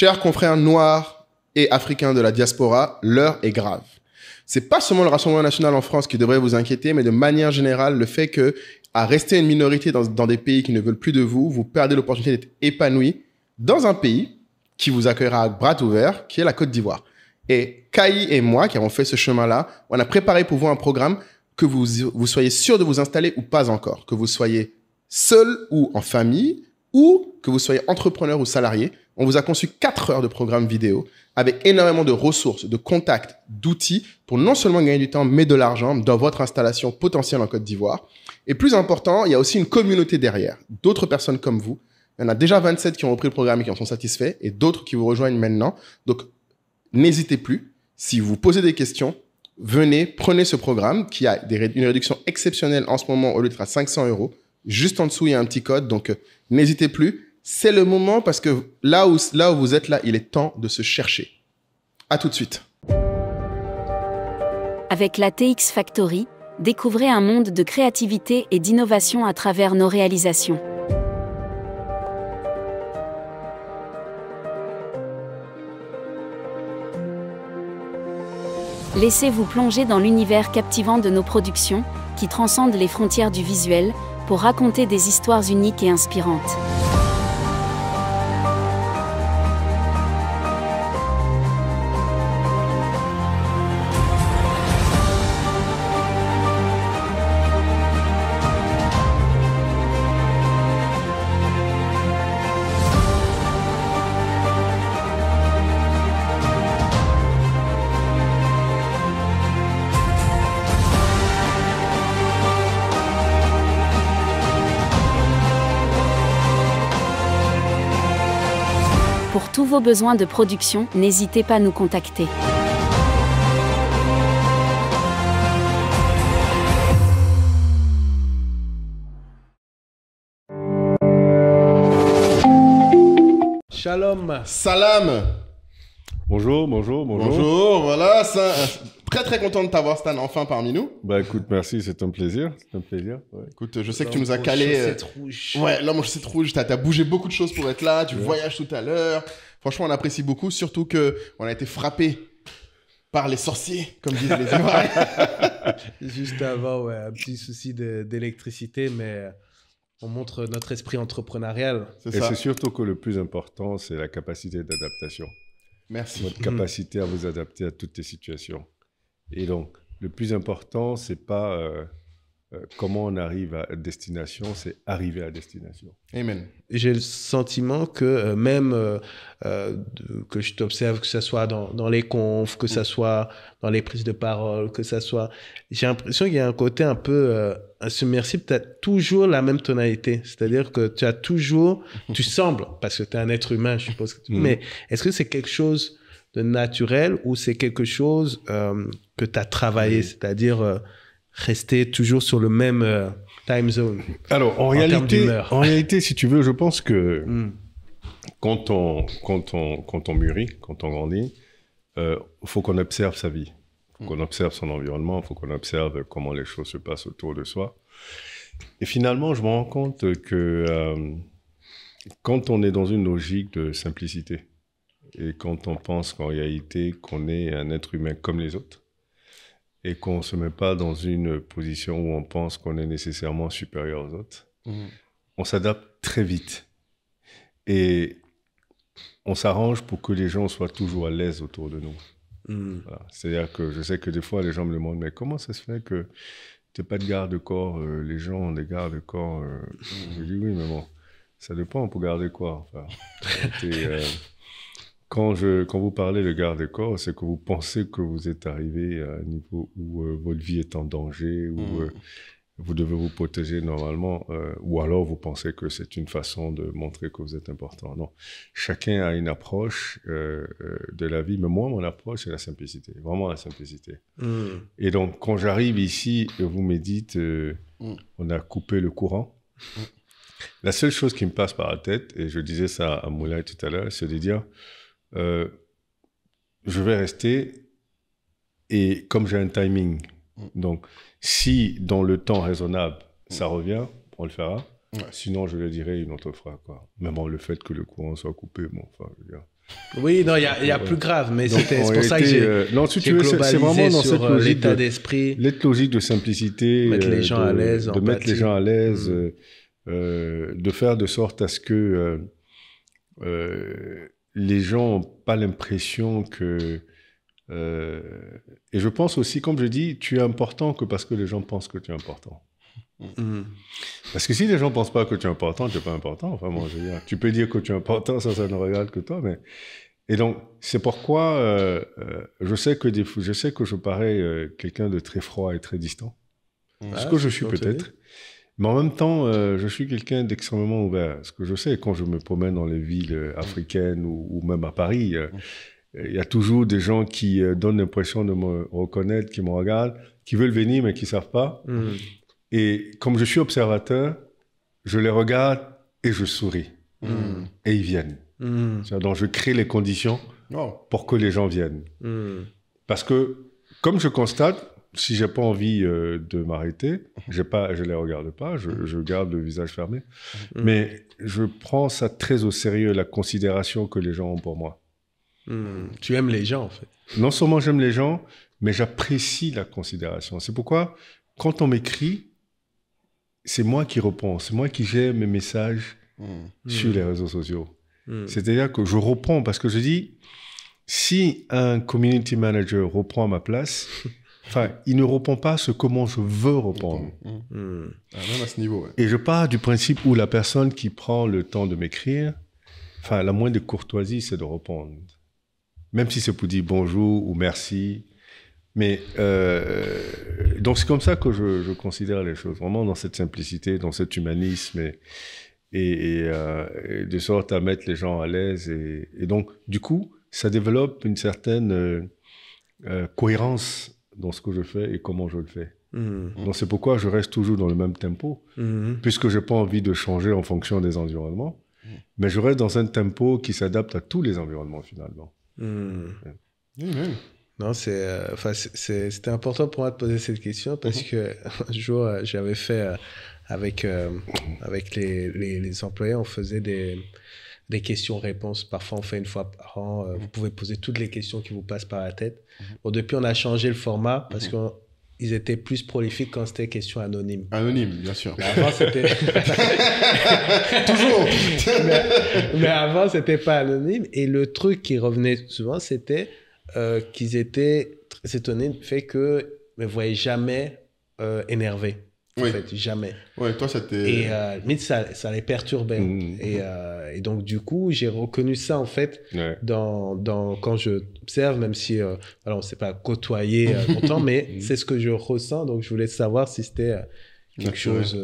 Chers confrères noirs et africains de la diaspora, l'heure est grave. C'est pas seulement le Rassemblement national en France qui devrait vous inquiéter, mais de manière générale, le fait que, à rester une minorité dans, des pays qui ne veulent plus de vous, vous perdez l'opportunité d'être épanoui dans un pays qui vous accueillera à bras ouverts, qui est la Côte d'Ivoire. Et Kai et moi, qui avons fait ce chemin-là, on a préparé pour vous un programme que vous soyez sûr de vous installer ou pas encore, que vous soyez seul ou en famille, ou que vous soyez entrepreneur ou salarié. On vous a conçu 4 heures de programme vidéo avec énormément de ressources, de contacts, d'outils pour non seulement gagner du temps, mais de l'argent dans votre installation potentielle en Côte d'Ivoire. Et plus important, il y a aussi une communauté derrière, d'autres personnes comme vous. Il y en a déjà 27 qui ont repris le programme et qui en sont satisfaits, et d'autres qui vous rejoignent maintenant. Donc, n'hésitez plus. Si vous posez des questions, venez, prenez ce programme qui a une réduction exceptionnelle en ce moment au lieu d'être à 500 euros. Juste en dessous, il y a un petit code, donc euh, n'hésitez plus c'est le moment parce que là où, là où vous êtes là, il est temps de se chercher. À tout de suite. Avec la TX Factory, découvrez un monde de créativité et d'innovation à travers nos réalisations. Laissez-vous plonger dans l'univers captivant de nos productions, qui transcendent les frontières du visuel, pour raconter des histoires uniques et inspirantes. besoin de production, n'hésitez pas à nous contacter. Shalom. Salam. Bonjour, bonjour, bonjour. Bonjour, voilà, ça, euh, très très content de t'avoir Stan enfin parmi nous. Bah écoute, merci, c'est un plaisir, c'est un plaisir. Écoute, je sais que tu nous as calé. là euh, rouge. Ouais, l'homme trop chaussette rouge, t'as bougé beaucoup de choses pour être là, tu voyages tout à l'heure, Franchement, on apprécie beaucoup, surtout que on a été frappé par les sorciers, comme disent les Ivoiriens. Juste avant, un petit souci d'électricité, mais on montre notre esprit entrepreneurial. Et c'est surtout que le plus important, c'est la capacité d'adaptation. Merci. Votre mhm. capacité à vous adapter à toutes les situations. Et donc, le plus important, c'est pas euh, euh, comment on arrive à destination, c'est arriver à destination. Amen. J'ai le sentiment que euh, même euh, que je t'observe, que ce soit dans, dans, les confs, que ce mm. soit dans les prises de parole, que ce soit... J'ai l'impression qu'il y a un côté un peu insubmersible, tu as toujours la même tonalité. C'est-à-dire que tu as toujours... tu sembles, parce que tu es un être humain, je suppose. Mm. Mais est-ce que c'est quelque chose de naturel ou c'est quelque chose que tu as travaillé, c'est-à-dire rester toujours sur le même euh, time zone. Alors, en, réalité, en réalité, si tu veux, je pense que hmm. quand, on, quand, on, quand on mûrit, quand on grandit, il euh, faut qu'on observe sa vie, qu'on hmm. observe son environnement, faut qu'on observe comment les choses se passent autour de soi. Et finalement, je me rends compte que euh, quand on est dans une logique de simplicité, et quand on pense qu'en réalité, qu'on est un être humain comme les autres, et qu'on ne se met pas dans une position où on pense qu'on est nécessairement supérieur aux autres. Mm. On s'adapte très vite. Et on s'arrange pour que les gens soient toujours à l'aise autour de nous. Mm. C'est-à-dire que je sais que des fois, les gens me demandent, mais comment ça se fait que tu n'as pas de garde-corps euh, Les gens ont des garde-corps. Euh, mm. Je dis, oui, mais bon, ça dépend pour garder quoi. Enfin, euh, quand, je, quand vous parlez de garde-corps, c'est que vous pensez que vous êtes arrivé à un niveau où euh, votre vie est en danger, où mmh. euh, vous devez vous protéger normalement, euh, ou alors vous pensez que c'est une façon de montrer que vous êtes important. Non, chacun a une approche de la vie, mais moi, mon approche, c'est la simplicité, vraiment la simplicité. Mmh. Et donc, quand j'arrive ici, vous me dites, mmh. on a coupé le courant. La seule chose qui me passe par la tête, et je disais ça à Moulay tout à l'heure, c'est de dire, euh, je vais rester et comme j'ai un timing, mm. donc si dans le temps raisonnable ça mm. revient, on le fera. Sinon, je le dirai une autre fois. Quoi. Même en le fait que le courant soit coupé, bon, enfin, oui, non, il y, a, plus grave, mais c'est pour ça que j'ai euh, non, si tu c'est vraiment dans cette euh, logique d'esprit, de, logique de simplicité, mettre les gens à l'aise, de mettre les gens à l'aise, mm. de faire de sorte à ce que euh, les gens n'ont pas l'impression que... Euh, et je pense aussi, comme je dis, tu es important que parce que les gens pensent que tu es important. Mm-hmm. Parce que si les gens ne pensent pas que tu es important, tu n'es pas important. Enfin, dire, tu peux dire que tu es important, ça, ça ne regarde que toi. Mais... Et donc, c'est pourquoi euh, euh, je, sais que je sais que je parais quelqu'un de très froid et très distant. Mm. Ce que je suis peut-être. Mais en même temps, euh, je suis quelqu'un d'extrêmement ouvert. Ce que je sais, quand je me promène dans les villes euh, africaines ou, même à Paris, euh, mm. il y a toujours des gens qui donnent l'impression de me reconnaître, qui me regardent, qui veulent venir mais qui ne savent pas. Mm. Et comme je suis observateur, je les regarde et je souris. Mm. Et ils viennent. Donc je crée les conditions oh. pour que les gens viennent. Parce que, comme je constate, si j'ai pas envie euh, de m'arrêter, mhm. j'ai pas, je les regarde pas, je, mhm. garde le visage fermé. Mhm. Mais je prends ça très au sérieux, la considération que les gens ont pour moi. Hmm. Tu aimes les gens, en fait. Non seulement j'aime les gens, mais j'apprécie la considération. C'est pourquoi, quand on m'écrit, c'est moi qui réponds, c'est moi qui gère mes messages hmm. Hmm. sur les réseaux sociaux. C'est-à-dire que je reprends parce que je dis, si un community manager reprend ma place, Enfin, il ne répond pas à ce comment je veux répondre. Mm, mm, mm. Hmm. Ah, même à ce niveau. Et je pars du principe où la personne qui prend le temps de m'écrire, enfin, la moindre courtoisie, c'est de répondre. Même si c'est pour dire bonjour ou merci. Mais euh, donc c'est comme ça que je, considère les choses, vraiment dans cette simplicité, dans cet humanisme, et, euh, de sorte à mettre les gens à l'aise. Et, donc, du coup, ça développe une certaine euh, cohérence dans ce que je fais et comment je le fais. Mhm. Donc c'est pourquoi je reste toujours dans le même tempo, mhm. puisque je n'ai pas envie de changer en fonction des environnements, mhm. mais je reste dans un tempo qui s'adapte à tous les environnements finalement. Non, c'est, euh, enfin, c'était important pour moi de poser cette question parce que un jour euh, j'avais fait euh, avec avec les, les, les, employés, on faisait des des questions-réponses. Parfois, on fait une fois par an. Euh, vous pouvez poser toutes les questions qui vous passent par la tête. Mhm. depuis, on a changé le format parce mhm. qu'ils étaient plus prolifiques quand c'était question anonyme. Anonyme, bien sûr. Mais avant, c'était. Toujours mais, avant, c'était pas anonyme. Et le truc qui revenait souvent, c'était euh, qu'ils étaient très étonnés du fait que ne voyaient jamais euh, énervés. En fait, jamais. Ouais, toi, Et euh, ça, ça les perturbait. Mmh. Euh, et, donc, du coup, j'ai reconnu ça, en fait, dans, quand je observe, même si, alors, euh, on ne s'est pas côtoyé longtemps, mais mmh. c'est ce que je ressens. Donc, je voulais savoir si c'était quelque chose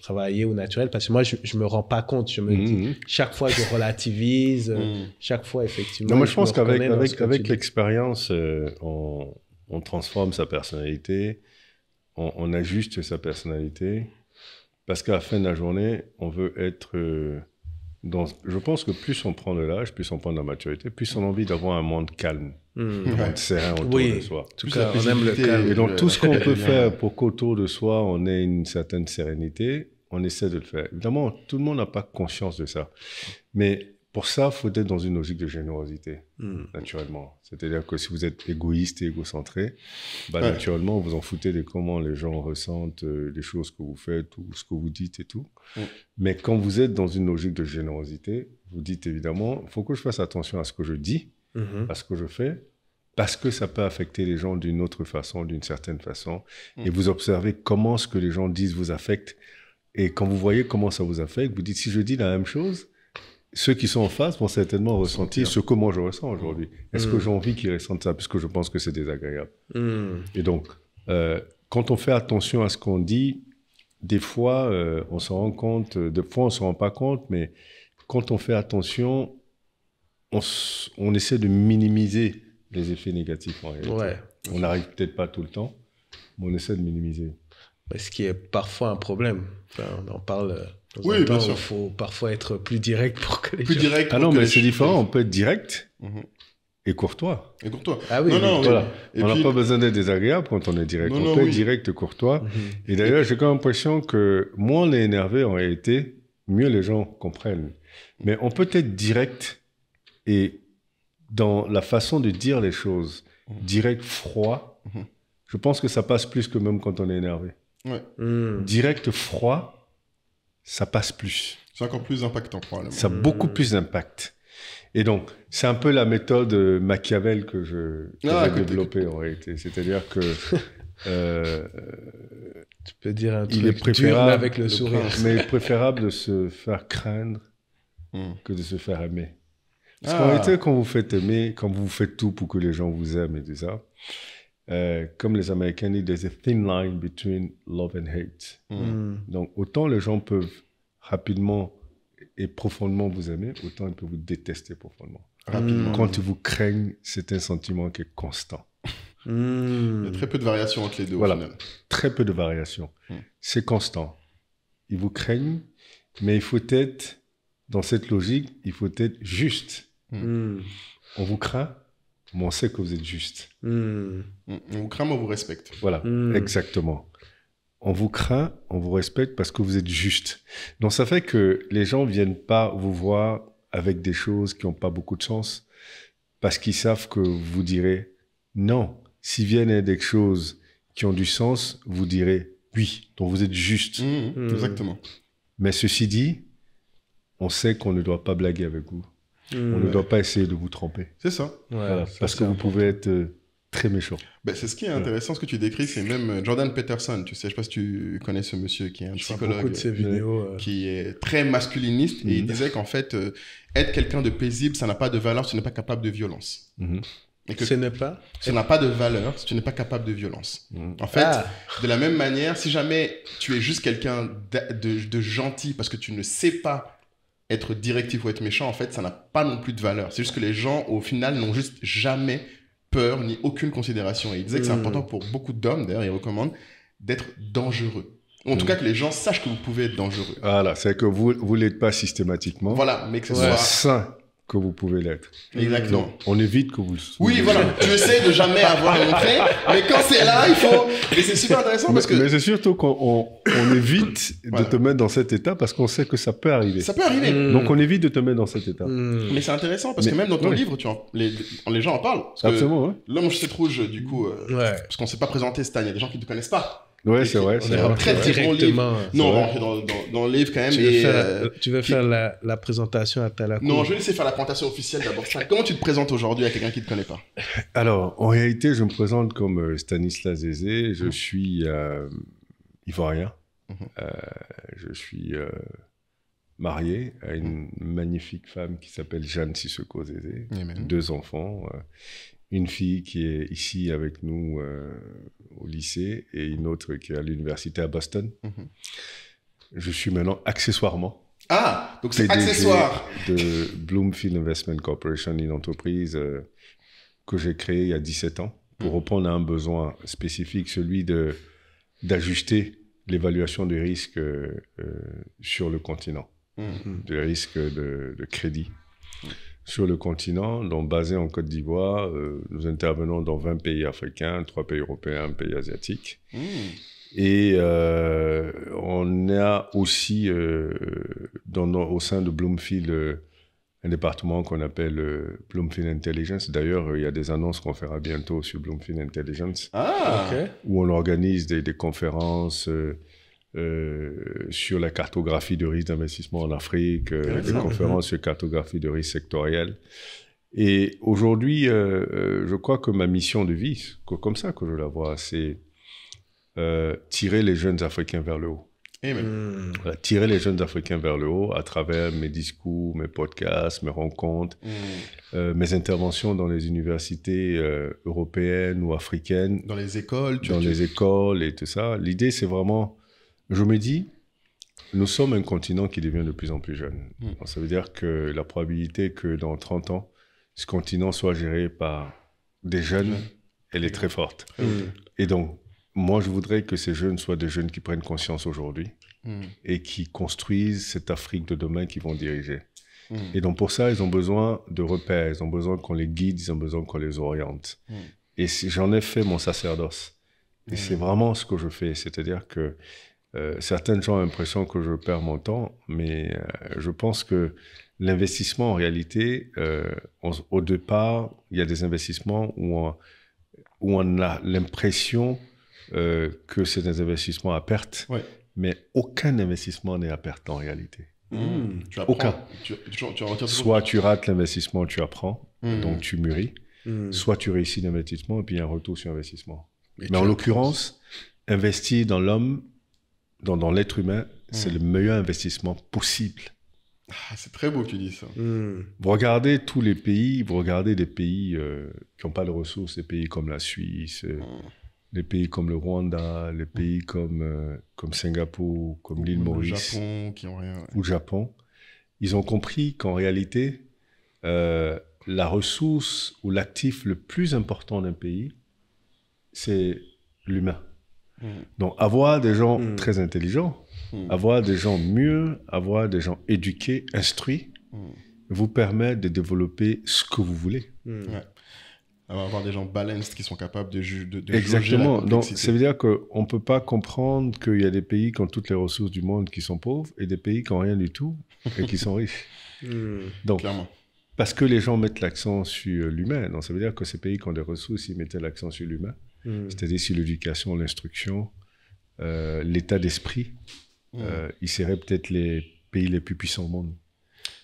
travaillé ou naturel parce que moi je, ne me rends pas compte je me mmh. dis, chaque fois je relativise chaque fois effectivement moi je, pense qu'avec avec, avec l'expérience on, on, transforme sa personnalité on, ajuste sa personnalité parce qu'à la fin de la journée, on veut être euh, dans. Je pense que plus on prend de l'âge, plus on prend de la maturité, plus on a envie d'avoir un monde calme, hmm. un monde serein autour de soi. tout cas, on aime le calme. Et donc, tout ce qu'on peut faire pour qu'autour de soi, on ait une certaine sérénité, on essaie de le faire. Évidemment, tout le monde n'a pas conscience de ça. Mais pour ça, il faut être dans une logique de générosité, hmm. naturellement. C'est-à-dire que si vous êtes égoïste et égocentré, bah, naturellement, vous vous en foutez de comment les gens ressentent euh, les choses que vous faites ou ce que vous dites et tout. Hmm. Mais quand vous êtes dans une logique de générosité, vous dites évidemment, il faut que je fasse attention à ce que je dis, mm-hmm. à ce que je fais, parce que ça peut affecter les gens d'une autre façon, d'une certaine façon. Hmm. Et vous observez comment ce que les gens disent vous affecte. Et quand vous voyez comment ça vous affecte, vous dites, si je dis la même chose, ceux qui sont en face vont certainement ressentir ce que moi je ressens aujourd'hui. Est-ce que hmm. j'ai envie qu'ils ressentent ça Parce que je pense que c'est désagréable. Hmm. Et donc, euh, quand on fait attention à ce qu'on dit, des fois, euh, on s'en rend compte, euh, des fois, on ne s'en rend pas compte, mais quand on fait attention, on, essaie de minimiser les effets négatifs en réalité. On n'arrive peut-être pas tout le temps, mais on essaie de minimiser. Ce qui est parfois un problème. on en parle oui, bien sûr. Il faut parfois être plus direct pour que les plus direct. Ah non, mais c'est différent. On peut être direct mhm. et courtois. Et courtois. Ah oui. voilà. on n'a pas besoin d'être désagréable quand on est direct. on peut être direct et courtois. Mhm. Et d'ailleurs, j'ai quand même l'impression que moins on est énervé en réalité, mieux les gens comprennent. Mais on peut être direct et dans la façon de dire les choses, mhm. direct, froid. Je pense que ça passe plus que même quand on est énervé. Hmm. Direct, froid ça passe plus. C'est encore plus impactant, probablement. Ça a beaucoup plus d'impact. Et donc, c'est un peu la méthode Machiavel que je ah, j'ai développée en réalité. C'est-à-dire que. Euh, tu peux dire un truc il est préférable, avec le sourire. Mais il est préférable de se faire craindre hmm. que de se faire aimer. Parce ah. qu'en réalité, quand vous faites aimer, quand vous faites tout pour que les gens vous aiment et tout ça, euh, comme les Américains disent, there's a thin line between love and hate. Mm. Mm. Donc, autant les gens peuvent rapidement et profondément vous aimer, autant ils peuvent vous détester profondément. Rapidement. Quand ils vous craignent, c'est un sentiment qui est constant. Mm. Il y a très peu de variations entre les deux. Voilà, très peu de variations. C'est constant. Ils vous craignent, mais il faut être, dans cette logique, il faut être juste. On vous craint, on sait que vous êtes juste. Hmm. On vous craint, mais on vous respecte. Voilà, hmm. exactement. On vous craint, on vous respecte parce que vous êtes juste. Donc ça fait que les gens ne viennent pas vous voir avec des choses qui n'ont pas beaucoup de sens parce qu'ils savent que vous direz non. S'ils viennent avec des choses qui ont du sens, vous direz oui. Donc vous êtes juste. Hmm, exactement. Mais ceci dit, on sait qu'on ne doit pas blaguer avec vous on hmm. ne doit pas essayer de vous tromper C'est ça. parce que vous pouvez être euh, très méchant. Ben, c'est ce qui est intéressant, ce que tu décris, c'est même euh, Jordan Peterson. Tu sais, je ne sais pas si tu connais ce monsieur qui est un psychologue de ses vidéos, euh. qui est très masculiniste et il hmm. disait qu'en fait, être quelqu'un de paisible, ça n'a pas de valeur si tu n'es pas capable de violence. Hmm. Et que ce n'est pas. Ça n'a pas de valeur si tu n'es pas capable de violence. En fait, ah. de la même manière, si jamais tu es juste quelqu'un de gentil parce que tu ne sais pas être directif ou être méchant, en fait, ça n'a pas non plus de valeur. C'est juste que les gens, au final, n'ont juste jamais peur ni aucune considération. Et il disait que c'est hmm. important pour beaucoup d'hommes, d'ailleurs, il recommande d'être dangereux. En tout hmm. cas, que les gens sachent que vous pouvez être dangereux. Voilà, c'est que vous ne l'êtes pas systématiquement. Voilà, mais que ce soit que vous pouvez l'être. Exactement. on évite que vous Oui, voilà. tu essaies de jamais avoir montré, mais quand c'est là, il faut. Mais c'est super intéressant parce que. Mais c'est surtout qu'on on, évite de te mettre dans cet état parce qu'on sait que ça peut arriver. Ça peut arriver. Mm. Donc on évite de te mettre dans cet état. Mm. Mais c'est intéressant parce que même dans ton livre, tu en... les, gens en parlent. Absolument, ouais. L'homme en chaussette rouge, du coup, euh, parce qu'on s'est pas présenté cette il y a des gens qui ne te connaissent pas. Ouais, c'est vrai. C'est très, directement. Non, on est dans, dans, le livre quand même. Tu veux faire, euh, la, présentation à ta Non, je vais laisser faire la présentation officielle d'abord. Comment tu te présentes aujourd'hui à quelqu'un qui ne te connaît pas Alors, en réalité, je me présente comme euh, Stanislas Zézé. Je mhm. suis euh, ivoirien. Mhm. je suis marié à une mhm. magnifique femme qui s'appelle Jeanne Sissoko Zézé. Deux enfants une fille qui est ici avec nous au lycée et une autre qui est à l'université à Boston. Mhm. Je suis maintenant accessoirement. Ah, donc c'est accessoire. De Bloomfield Investment Corporation, une entreprise euh, que j'ai créée il y a 17 ans pour mhm. répondre à un besoin spécifique, celui de d'ajuster l'évaluation des risques euh, sur le continent, mhm. des risques de, crédit sur le continent, donc basé en Côte d'Ivoire. Euh, nous intervenons dans 20 pays africains, 3 pays européens, 1 pays asiatique. Mmh. Et euh, on a aussi euh, dans, au sein de Bloomfield un département qu'on appelle Bloomfield Intelligence. D'ailleurs, il y a des annonces qu'on fera bientôt sur Bloomfield Intelligence, ah. où on organise des, des conférences euh, sur la cartographie de risque d'investissement en Afrique, des euh, conférences sur cartographie de risque sectoriel. Et aujourd'hui, euh, je crois que ma mission de vie, comme ça que je la vois, c'est tirer les jeunes Africains vers le haut. Eh ben. hmm. tirer les jeunes Africains vers le haut à travers mes discours, mes podcasts, mes rencontres, hmm. mes interventions dans les universités européennes ou africaines. Dans les écoles. Tu dans les écoles et tout ça. L'idée, c'est vraiment je me dis, nous sommes un continent qui devient de plus en plus jeune. Hmm. ça veut dire que la probabilité que dans 30 ans, ce continent soit géré par des jeunes, elle est très forte. Et donc, moi, je voudrais que ces jeunes soient des jeunes qui prennent conscience aujourd'hui hmm. et qui construisent cette Afrique de demain qu'ils vont diriger. Hmm. Et donc, pour ça, ils ont besoin de repères, ils ont besoin qu'on les guide, ils ont besoin qu'on les oriente. Et j'en ai fait mon sacerdoce. Et c'est vraiment ce que je fais. C'est-à-dire que euh, certaines gens ont l'impression que je perds mon temps, mais euh, je pense que l'investissement, en réalité, euh, au départ, il y a des investissements où on, a l'impression que c'est des investissements à perte, mais aucun investissement n'est à perte en réalité. Mmh. aucun. soit tu rates l'investissement, tu apprends, mmh. donc tu mûris, mmh. soit tu réussis l'investissement et puis il y a un retour sur investissement. mais en l'occurrence, investi dans l'homme dans, l'être humain, c'est hmm. le meilleur investissement possible. Ah, c'est très beau que tu dis ça. Hmm. Vous regardez tous les pays, vous regardez des pays euh, qui n'ont pas de ressources, des pays comme la Suisse, les euh, hmm. pays comme le Rwanda, les pays comme, euh, comme Singapour, comme l'île Maurice. Le Ou le Japon. Ils ont compris qu'en réalité, la ressource ou l'actif le plus important d'un pays, c'est l'humain. Mm. Donc, avoir des gens mm. très intelligents, mm. avoir des gens mieux, avoir des gens éduqués, instruits, vous permet de développer ce que vous voulez. Avoir des gens balanced qui sont capables de, juger Exactement. Donc, ça veut dire qu'on ne peut pas comprendre qu'il y a des pays qui ont toutes les ressources du monde qui sont pauvres et des pays qui n'ont rien du tout et qui sont riches. Donc, Clairement. Parce que les gens mettent l'accent sur l'humain. Donc, ça veut dire que ces pays qui ont des ressources, ils mettent l'accent sur l'humain. Hmm. C'est-à-dire si l'éducation, l'instruction, euh, l'état d'esprit. Hmm. Euh, ils seraient peut-être les pays les plus puissants au monde.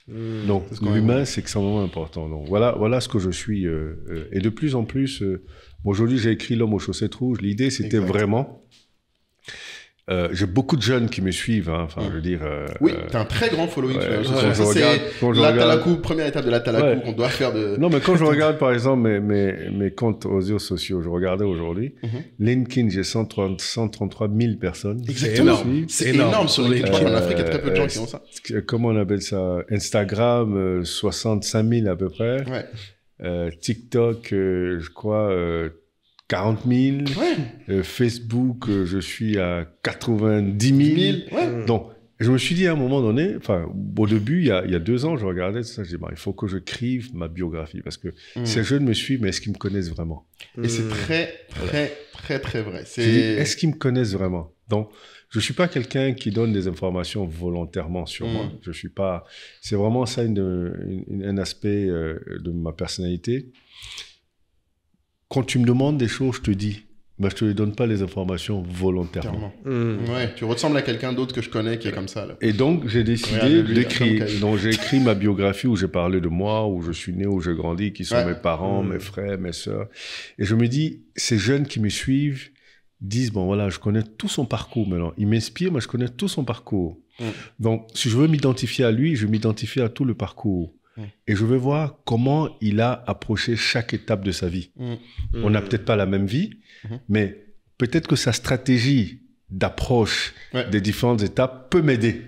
Hmm. Donc l'humain, c'est extrêmement important. Donc voilà, voilà ce que je suis. Euh, et de plus en plus, aujourd'hui j'ai écrit L'homme aux chaussettes rouges. L'idée, c'était vraiment euh, j'ai beaucoup de jeunes qui me suivent. Hein. Enfin, je veux dire. Euh, oui, euh, t'as un très grand following. Ouais, les ouais, je la première étape de la talacou qu'on doit faire de. Non, mais quand je regarde, par exemple, mes, comptes aux réseaux sociaux, je regardais aujourd'hui, mhm. LinkedIn, j'ai 133 000 personnes. Exactement. C'est énorme. C'est énorme. sur LinkedIn. Euh, je Afrique, il y a très peu de gens qui ont ça. Comment on appelle ça Instagram, 65 000 à peu près. Ouais. TikTok, je crois, 40 000. Euh, Facebook, euh, je suis à 90 000. Mm. Donc, je me suis dit à un moment donné, enfin, au début, il y a, deux ans, je regardais ça, je dis, il faut que je crive ma biographie parce que mm. ces jeunes me suivent, mais est-ce qu'ils me connaissent vraiment Et c'est mm. très, très, très, très, vrai. C'est... Est-ce qu'ils me connaissent vraiment Donc, je suis pas quelqu'un qui donne des informations volontairement sur moi. Je suis pas. C'est vraiment ça une, un aspect euh, de ma personnalité quand tu me demandes des choses, je te dis. ben je te donne pas les informations volontairement. Hmm. Ouais, tu ressembles à quelqu'un d'autre que je connais qui est comme ça. Et donc, j'ai décidé d'écrire. Donc, j'ai écrit ma biographie où j'ai parlé de moi, où je suis né, où j'ai grandi, qui sont mes parents, hmm. mes frères, mes sœurs. Et je me dis, ces jeunes qui me suivent disent, bon voilà, je connais tout son parcours maintenant. Il m'inspire, mais je connais tout son parcours. Hmm. Donc, si je veux m'identifier à lui, je m'identifier à tout le parcours. Mm. Et je veux voir comment il a approché chaque étape de sa vie. Mm. Mm. On n'a peut-être pas la même vie, mm-hmm. mais peut-être que sa stratégie d'approche des différentes étapes peut m'aider.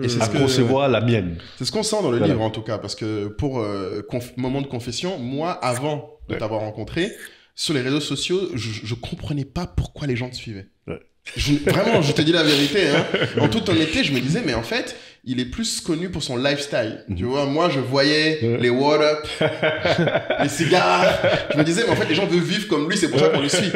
Et à ce concevoir la mienne. C'est ce qu'on sent dans le livre en tout cas, parce que pour euh, moment de confession, moi, avant de t'avoir rencontré, sur les réseaux sociaux, je, ne comprenais pas pourquoi les gens te suivaient. vraiment, je te dis la vérité. Hein. En toute honnêteté, je me disais, mais en fait, il est plus connu pour son lifestyle. Mhm. Tu vois, moi, je voyais les what up, les cigares. Je me disais, mais en fait, les gens veulent vivre comme lui, c'est pour ça qu'on le suit.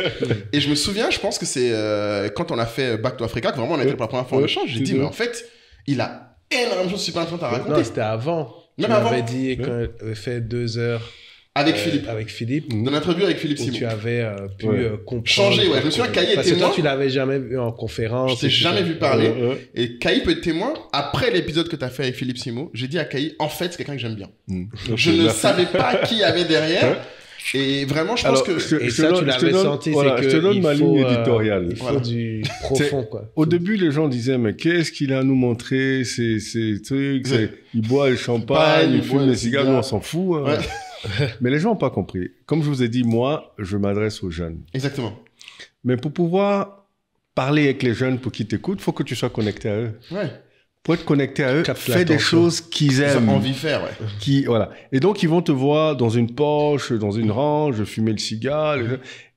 Et je me souviens, je pense que c'est euh, quand on a fait Back to Africa, que vraiment on a été pour la première fois en échange, j'ai dit, mais en fait, il a énormément de choses super intéressantes à raconter. Non, c'était avant. Non, tu dit qu'on avait fait deux heures avec euh, Philippe. Avec Philippe. Dans l'interview avec Philippe où Tu avais euh, pu euh, comprendre. Changer, ouais. Je me souviens, était Parce que toi, tu l'avais jamais vu en conférence. Je t'ai jamais vu parler. Et Caillé peut être témoin. Après l'épisode que tu as fait avec Philippe Simo, j'ai dit à Caillé, en fait, c'est quelqu'un que j'aime bien. Mm. Je ne savais pas qui avait derrière. Et vraiment, je pense que. et ça, tu l'avais senti. je te donne ma ligne éditoriale. Il faut du profond, quoi. Au début, les gens disaient Mais qu'est-ce qu'il a à nous montrer Ces, trucs. il boit le champagne, il, fume les cigares, on s'en fout. Hein. Mais les gens n'ont pas compris. Comme je vous ai dit, moi, je m'adresse aux jeunes. Exactement. Mais pour pouvoir parler avec les jeunes pour qu'ils t'écoutent, il faut que tu sois connecté à eux. Ouais. Pour être connecté à eux, fais des choses qu'ils aiment. Ils ont envie de faire, ouais. Qui, voilà. Et donc, ils vont te voir dans une poche dans une range, fumer le cigare.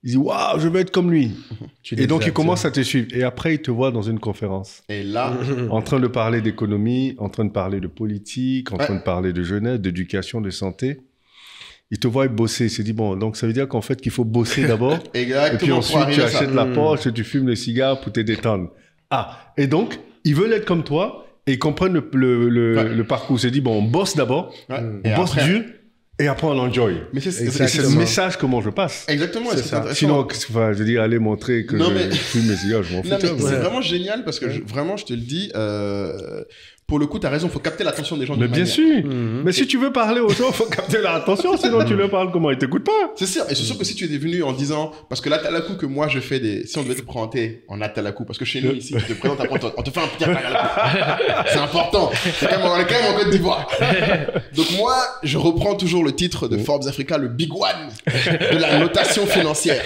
Ils disent, waouh, je veux être comme lui. et donc, ils commencent hein. à te suivre. Et après, ils te voient dans une conférence. Et là. en train de parler d'économie, en train de parler de politique, en train de parler de jeunesse, d'éducation, de santé il te voit bosser. c'est s'est dit, bon, donc ça veut dire qu'en fait, qu'il faut bosser d'abord. et puis ensuite, tu achètes la hmm. porte, tu fumes le cigare pour te détendre. Ah, et donc, ils veulent être comme toi et ils comprennent le, le, le, parcours. C'est dit, bon, on bosse d'abord, on et bosse après... dur. Et après, on enjoy. Mais c'est le message comment je passe. Exactement. C'est ça. Sinon, je veux dire, aller montrer que je fume mes cigares, je m'en fous. c'est vraiment génial parce que vraiment, je te le dis, euh, pour le coup, t'as raison, faut capter l'attention des gens. Mais bien sûr. Mhm. Mais si tu veux parler aux gens, faut capter leur attention, sinon tu leur parles comment ils t'écoutent pas. C'est sûr. Et c'est que si tu es venu en disant, parce que là, coup que moi je fais des, si on devait te présenter en coup parce que chez nous ici, tu te présentes, on te fait un petit coup. c'est important. C'est quand même, quand en d'Ivoire. Donc moi, je reprends toujours le titre de Forbes Africa, le big one de la notation financière.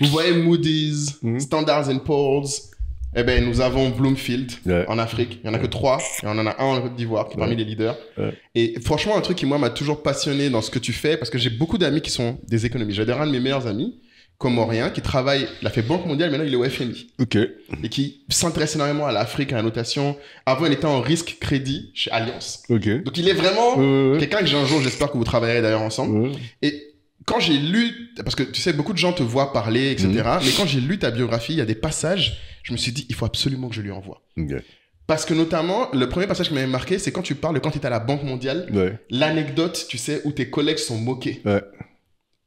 Vous voyez Moody's, mhm. Standards and Poor's, eh ben, nous avons Bloomfield en Afrique. Il n'y en a que trois. Et on en a un en Côte d'Ivoire qui est parmi les leaders. Et franchement, un truc qui, moi, m'a toujours passionné dans ce que tu fais, parce que j'ai beaucoup d'amis qui sont des économistes. J'ai un de mes meilleurs amis, comme comorien, qui travaille, il a fait Banque mondiale, maintenant il est au FMI. OK. Et qui s'intéresse énormément à l'Afrique, à la notation. Avant, il était en risque crédit chez Alliance. Donc, il est vraiment quelqu'un que j'ai un jour, j'espère que vous travaillerez d'ailleurs ensemble. Et quand j'ai lu, parce que tu sais, beaucoup de gens te voient parler, etc. Mm. Mais quand j'ai lu ta biographie, il y a des passages je me suis dit, il faut absolument que je lui envoie. Parce que notamment, le premier passage qui m'avait marqué, c'est quand tu parles, quand tu es à la Banque mondiale, l'anecdote, tu sais, où tes collègues sont moqués.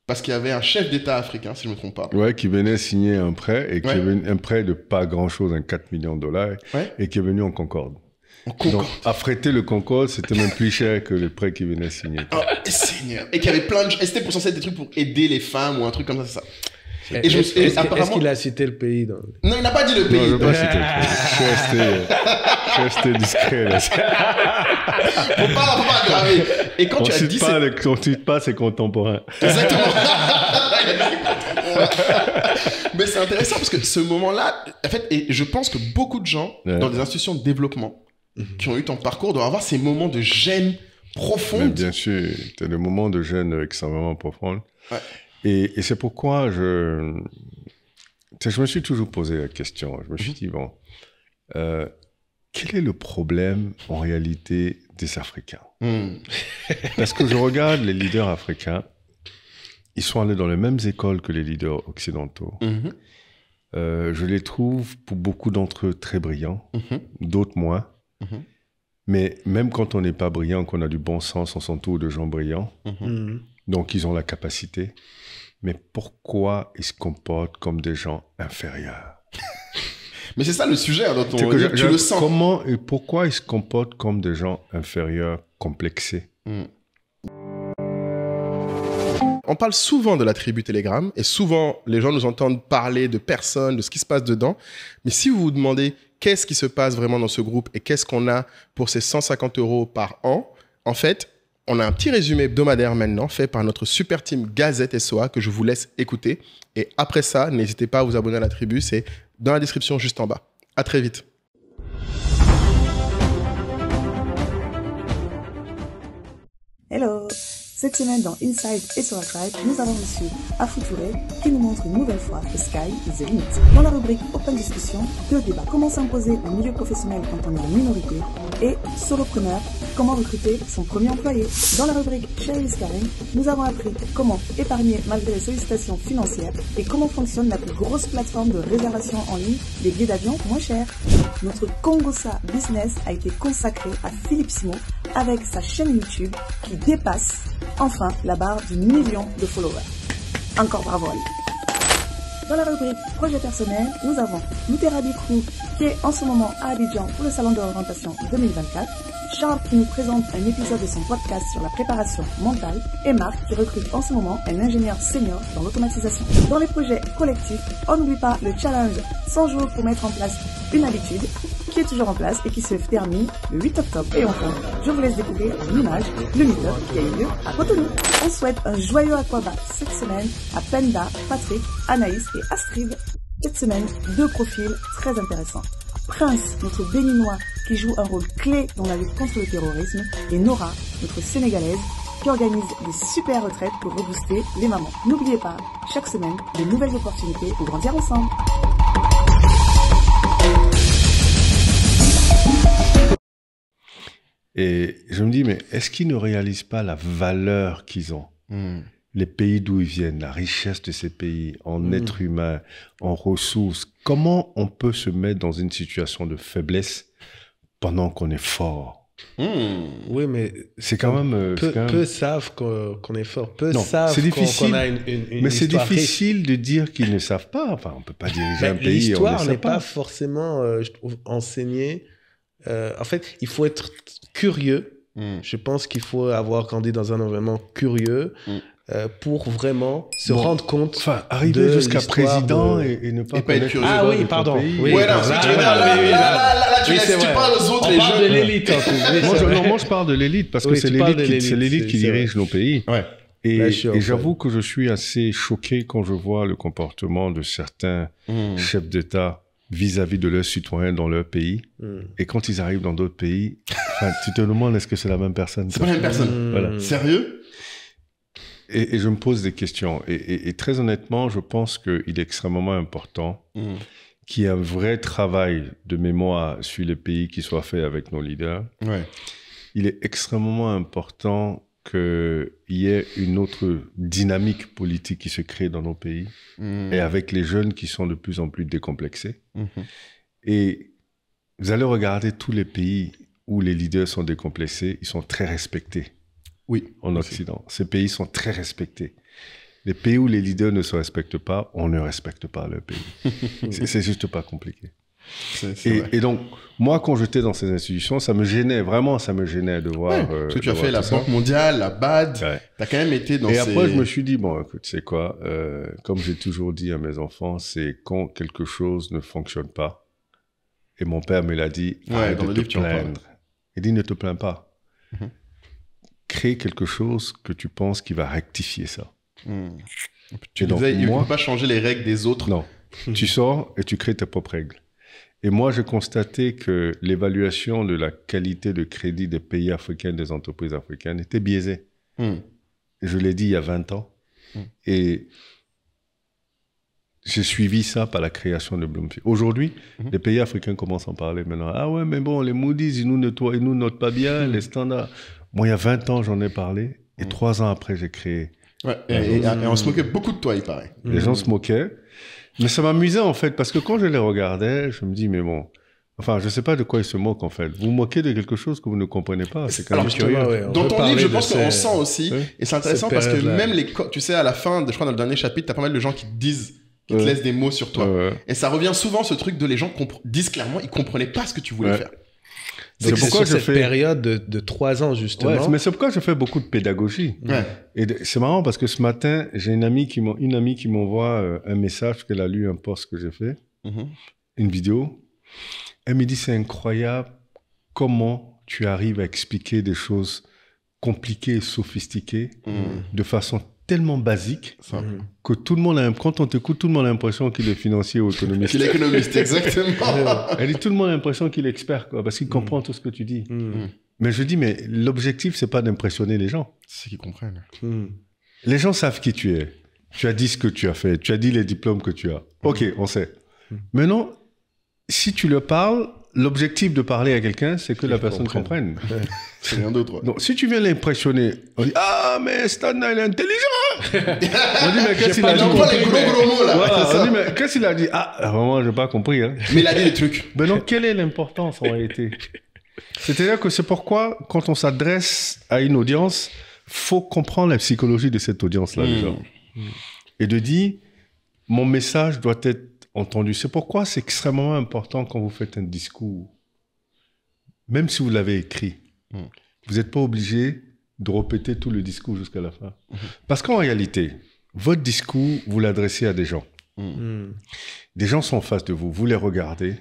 Parce qu'il y avait un chef d'État africain, si je ne me trompe pas. Ouais, qui venait signer un prêt, et qui un prêt de pas grand-chose, un 4 millions de dollars, et qui est venu en Concorde. Donc, affréter le Concorde, c'était même plus cher que le prêt qui venait signer. Oh, Et qui avait plein c'était pour censé des trucs pour aider les femmes ou un truc comme ça, ça. Et, est-ce qu'il a cité le pays Non, il n'a pas dit le pays. Non, donc... pas cité Je suis resté, discret. Il ne faut pas aggraver. Et quand on tu as dit... Pas le, ne cite pas ses contemporains. Exactement. Mais c'est intéressant parce que ce moment-là, en fait, et je pense que beaucoup de gens dans des institutions de développement qui ont eu ton parcours doivent avoir ces moments de gêne profonde. bien sûr, tu as des moments de gêne extrêmement profonds. Ouais. Et, c'est pourquoi je, je me suis toujours posé la question. Je me suis mhm. dit, bon, euh, quel est le problème en réalité des Africains hmm. Parce que je regarde les leaders africains, ils sont allés dans les mêmes écoles que les leaders occidentaux. Mhm. Euh, je les trouve, pour beaucoup d'entre eux, très brillants, mhm. d'autres moins. Mais même quand on n'est pas brillant, qu'on a du bon sens, on s'entoure de gens brillants. Donc ils ont la capacité mais pourquoi ils se comportent comme des gens inférieurs Mais c'est ça le sujet hein, dont on tu le sens. Comment et pourquoi ils se comportent comme des gens inférieurs, complexés hmm. On parle souvent de la tribu Telegram et souvent les gens nous entendent parler de personnes, de ce qui se passe dedans. Mais si vous vous demandez qu'est-ce qui se passe vraiment dans ce groupe et qu'est-ce qu'on a pour ces 150 euros par an, en fait, on a un petit résumé hebdomadaire maintenant fait par notre super team Gazette SOA que je vous laisse écouter. Et après ça, n'hésitez pas à vous abonner à la tribu, c'est dans la description juste en bas. À très vite. Hello cette semaine dans Inside et sur la nous avons reçu Afou qui nous montre une nouvelle fois que Sky is the limit. Dans la rubrique Open Discussion, deux débats comment s'imposer au milieu professionnel quand on est minorité et Solopreneur, comment recruter son premier employé. Dans la rubrique Share is nous avons appris comment épargner malgré les sollicitations financières et comment fonctionne la plus grosse plateforme de réservation en ligne des billets d'avion moins chers. Notre Congosa Business a été consacré à Philippe Simon avec sa chaîne YouTube qui dépasse enfin la barre du million de followers. Encore bravo Dans la rubrique projet personnel, nous avons l'Uterabi Crew qui est en ce moment à Abidjan pour le salon de orientation 2024. Charles qui nous présente un épisode de son podcast sur la préparation mentale et Marc qui recrute en ce moment un ingénieur senior dans l'automatisation. Dans les projets collectifs, on n'oublie pas le challenge 100 jours pour mettre en place une habitude qui est toujours en place et qui se termine le 8 octobre. Et enfin, je vous laisse découvrir l'image, le meet qui a eu lieu à Cotonou. On souhaite un joyeux aquabat cette semaine à Penda, Patrick, Anaïs et Astrid. Cette semaine, deux profils très intéressants. Prince, notre béninois qui joue un rôle clé dans la lutte contre le terrorisme, et Nora, notre Sénégalaise, qui organise des super retraites pour rebooster les mamans. N'oubliez pas, chaque semaine, de nouvelles opportunités pour grandir ensemble. Et je me dis, mais est-ce qu'ils ne réalisent pas la valeur qu'ils ont hmm. Les pays d'où ils viennent, la richesse de ces pays en hmm. êtres humains, en ressources. Comment on peut se mettre dans une situation de faiblesse pendant qu'on est fort. Hmm. Oui, mais euh, c'est quand, même. Peu, savent qu'on est fort. Peu savent qu'on a une. mais c'est difficile de dire qu'ils ne savent pas. Enfin, on ne peut pas diriger un pays. L'histoire n'est pas. forcément, euh, je enseignée. Euh, en fait, il faut être curieux. Hmm. Je pense qu'il faut avoir grandi dans un environnement curieux, hmm. Euh, pour vraiment se rendre compte. Enfin, arriver jusqu'à président et, ne pas, être curieux. Ah oui, pardon. Oui, ouais, là, là, tu, parles aux autres, parle de l'élite. Hein, moi, je, non, moi, je parle de l'élite parce que c'est l'élite qui, dirige nos pays. Et, j'avoue que je suis assez choqué quand je vois le comportement de certains hmm. chefs d'État vis-à-vis de leurs citoyens dans leur pays. Hmm. Et quand ils arrivent dans d'autres pays, tu te demandes est-ce que c'est la même personne C'est pas la même personne. Hmm. Sérieux et, je me pose des questions. Et, très honnêtement, je pense qu'il est extrêmement important mm. qu'il y ait un vrai travail de mémoire sur les pays qui soit fait avec nos leaders. Il est extrêmement important qu'il y ait une autre dynamique politique qui se crée dans nos pays mm. et avec les jeunes qui sont de plus en plus décomplexés. Mm-hmm. Et vous allez regarder tous les pays où les leaders sont décomplexés, ils sont très respectés. Oui. En Occident. Ces pays sont très respectés. Les pays où les leaders ne se respectent pas, on ne respecte pas le pays. c'est juste pas compliqué. et, donc, moi, quand j'étais dans ces institutions, ça me gênait, vraiment, ça me gênait de voir. Euh, parce que tu as fait la Banque mondiale, la BAD, tu as quand même été dans Et après, je me suis dit, bon, écoute, sais quoi euh, Comme j'ai toujours dit à mes enfants, c'est quand quelque chose ne fonctionne pas. Et mon père me l'a dit, il arrête dans te plaindre. Il dit, ne te plains pas. Mhm crée quelque chose que tu penses qui va rectifier ça. Hmm. Tu disais, il pas changer les règles des autres. Non. Hmm. tu sors et tu crées tes propres règles. Et moi, j'ai constaté que l'évaluation de la qualité de crédit des pays africains, des entreprises africaines, était biaisée. Hmm. Je l'ai dit il y a 20 ans. Et j'ai suivi ça par la création de Bloomfield. Aujourd'hui, les pays africains commencent à en parler maintenant. Ah ouais, mais bon, les Moody's, ils nous, nettoient, ils nous notent pas bien, les standards. Moi, il y a 20 ans, j'en ai parlé. Et mm. trois ans après, j'ai créé. et, on se moquait beaucoup de toi, il paraît. Les gens se moquaient. Mais ça m'amusait, en fait, parce que quand je les regardais, je me dis, mais bon, Enfin, je ne sais pas de quoi ils se moquent en fait. Vous, moquez de quelque chose que vous ne comprenez pas. C'est quand même curieux. dans ton livre, je pense qu'on sent aussi, et c'est intéressant parce que même les, tu sais, à la fin, je crois dans le dernier chapitre, tu as pas mal de gens qui disent, qui te laissent des mots sur toi. et ça revient souvent ce truc de les gens disent clairement, ils comprenaient pas ce que tu voulais faire. C'est pourquoi je cette période de, trois ans, justement. mais c'est pourquoi je fais beaucoup de pédagogie. Et c'est marrant parce que ce matin, j'ai une amie qui m'envoie euh, un message qu'elle a lu un post que j'ai fait, mm-hmm. une vidéo. Elle me dit, c'est incroyable comment tu arrives à expliquer des choses compliquées et sophistiquées mm. de façon tellement basique mhm. que tout le monde a, quand on t'écoute, tout le monde a l'impression qu'il est financier ou économiste. qu'il est économiste, exactement. Elle tout le monde a l'impression qu'il est expert, quoi, parce qu'il mhm. comprend tout ce que tu dis. Mhm. Mais je dis, mais l'objectif, c'est pas d'impressionner les gens. C'est qu'ils comprennent. Les gens savent qui tu es. Tu as dit ce que tu as fait. Tu as dit les diplômes que tu as. Ok, on sait. Maintenant, si tu le parles, l'objectif de parler à quelqu'un, c'est que, la personne comprenne. c'est rien d'autre. Donc, si tu viens l'impressionner, on dit Ah, mais Stan, il est intelligent On dit Mais qu'est-ce qu'il a dit pas les gros gros mots là On dit Mais qu'est-ce qu'il a dit Ah, vraiment, j'ai pas compris. Hein. Mais il a dit des trucs. Mais donc, quelle est l'importance en réalité C'est-à-dire que c'est pourquoi, quand on s'adresse à une audience, faut comprendre la psychologie de cette audience-là, hmm. déjà. Et de dire Mon message doit être entendu. C'est pourquoi c'est extrêmement important quand vous faites un discours, même si vous l'avez écrit, hmm. vous n'êtes pas obligé de répéter tout le discours jusqu'à la fin. Hmm. Parce qu'en réalité, votre discours, vous l'adressez à des gens. Hmm. Des gens sont en face de vous, vous les regardez.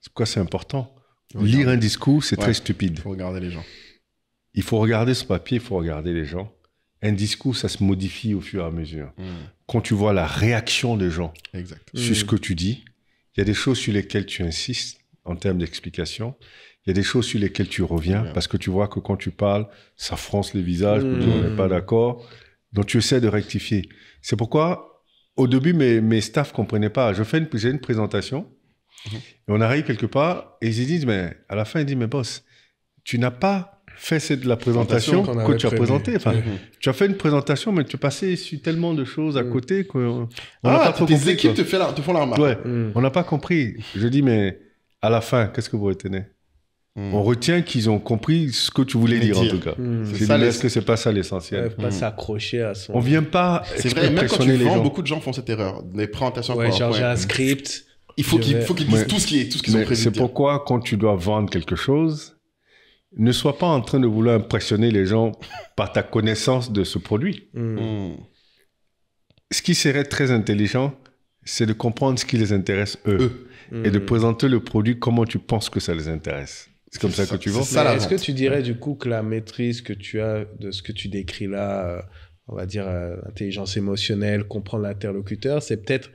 C'est pourquoi c'est important. Lire un discours, c'est très stupide. Il faut regarder les gens. Il faut regarder son papier, il faut regarder les gens. Un discours, ça se modifie au fur et à mesure quand tu vois la réaction des gens sur ce mm. que tu dis, il y a des choses sur lesquelles tu insistes en termes d'explication. Il y a des choses sur lesquelles tu reviens parce que tu vois que quand tu parles, ça fronce les visages, on n'est pas mm. d'accord. Donc tu essaies de rectifier. C'est pourquoi au début mes, mes staffs comprenaient pas. Je fais une, j'ai une présentation mhm. et on arrive quelque part et ils disent mais à la fin ils disent mais boss, tu n'as pas Fais de la présentation, que tu as présentée. Tu as fait une présentation, mais tu passais sur tellement de choses à mm. côté qu'on ah, pas équipes te, font la remarque. Mm. On n'a pas compris. Je dis, mais à la fin, qu'est-ce que vous retenez mm. On retient qu'ils ont compris ce que tu voulais dire, en tout cas. est-ce que c'est pas ça l'essentiel ouais, Pas s'accrocher à son. On vient pas. C'est vrai, même quand les gens. beaucoup de gens font cette erreur. Les présentations. Ouais, charger un script. Il faut qu'ils disent tout ce qu'ils ont prévu. C'est pourquoi quand tu dois vendre quelque chose, ne sois pas en train de vouloir impressionner les gens par ta connaissance de ce produit. Mm. Mm. Ce qui serait très intelligent, c'est de comprendre ce qui les intéresse eux, et de mm. présenter le produit comment tu penses que ça les intéresse. C'est comme ça, que tu vends. Est-ce que tu dirais du coup que la maîtrise que tu as de ce que tu décris là, euh, on va dire euh, intelligence émotionnelle, comprendre l'interlocuteur, c'est peut-être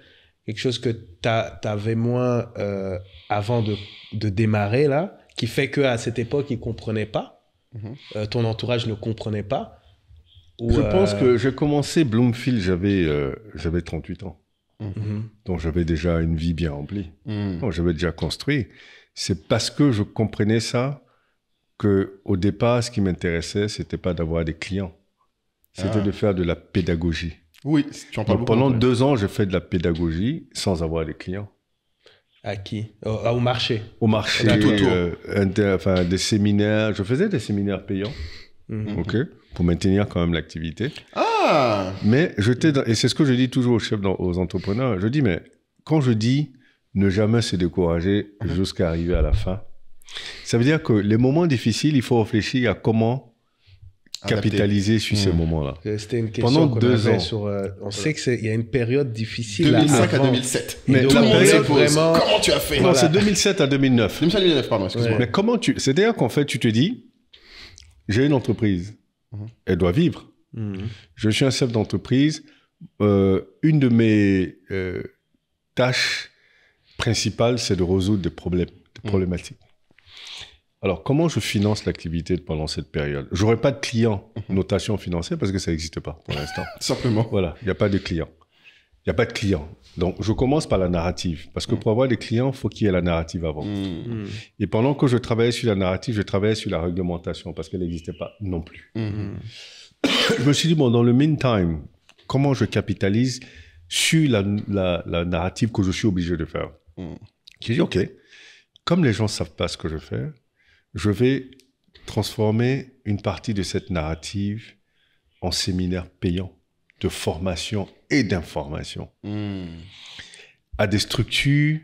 quelque chose que tu avais moins euh, avant de démarrer là qui fait à cette époque, ils ne comprenaient pas, mhm. euh, ton entourage ne comprenait pas. je pense euh, que j'ai commencé Bloomfield, j'avais euh, j'avais 38 ans. Mhm. Mhm. Donc j'avais déjà une vie bien remplie. J'avais déjà construit. C'est parce que je comprenais ça que au départ, ce qui m'intéressait, c'était pas d'avoir des clients, c'était ah. de faire de la pédagogie. Oui, tu en parles Pendant deux ans, j'ai fait de la pédagogie sans avoir des clients. À qui euh, au, marché. Au marché. Euh, enfin, des séminaires. Je faisais des séminaires payants. Mhm. OK Pour maintenir quand même l'activité. Ah Mais je t'ai. Et c'est ce que je dis toujours aux chefs, aux entrepreneurs. Je dis, mais quand je dis ne jamais se décourager mhm. jusqu'à arriver à la fin, ça veut dire que les moments difficiles, il faut réfléchir à comment capitaliser sur ce ces hmm. moments-là. Euh, c'était une question Pendant qu deux ans. Sur, euh, on sait qu'il y a une période difficile. 2005 à, 2007. Mais monde vraiment. Comment tu as fait Non, c'est 2007 à 2009. 2009, pardon, excuse-moi. Mais comment tu. C'est-à-dire qu'en fait, tu te dis j'ai une entreprise, mm-hmm. elle doit vivre. Mm-hmm. Je suis un chef d'entreprise. Euh, une de mes tâches principales, c'est de résoudre des problèmes, des mm. problématiques. Alors, comment je finance l'activité pendant cette période J'aurais pas de clients mhm. notation financière parce que ça n'existe pas pour l'instant. Simplement. Voilà, il n'y a pas de clients. Il n'y a pas de clients. Donc, je commence par la narrative. Parce que mhm. pour avoir des clients, il faut qu'il y ait la narrative avant. Mhm. Mm. Et pendant que je travaillais sur la narrative, je travaillais sur la réglementation parce qu'elle n'existait pas non plus. je me suis dit, bon, dans le meantime, comment je capitalise sur la, narrative que je suis obligé de faire J'ai dit, OK, comme les gens ne savent pas ce que je fais, je vais transformer une partie de cette narrative en séminaire payant de formation et d'information hmm. à des structures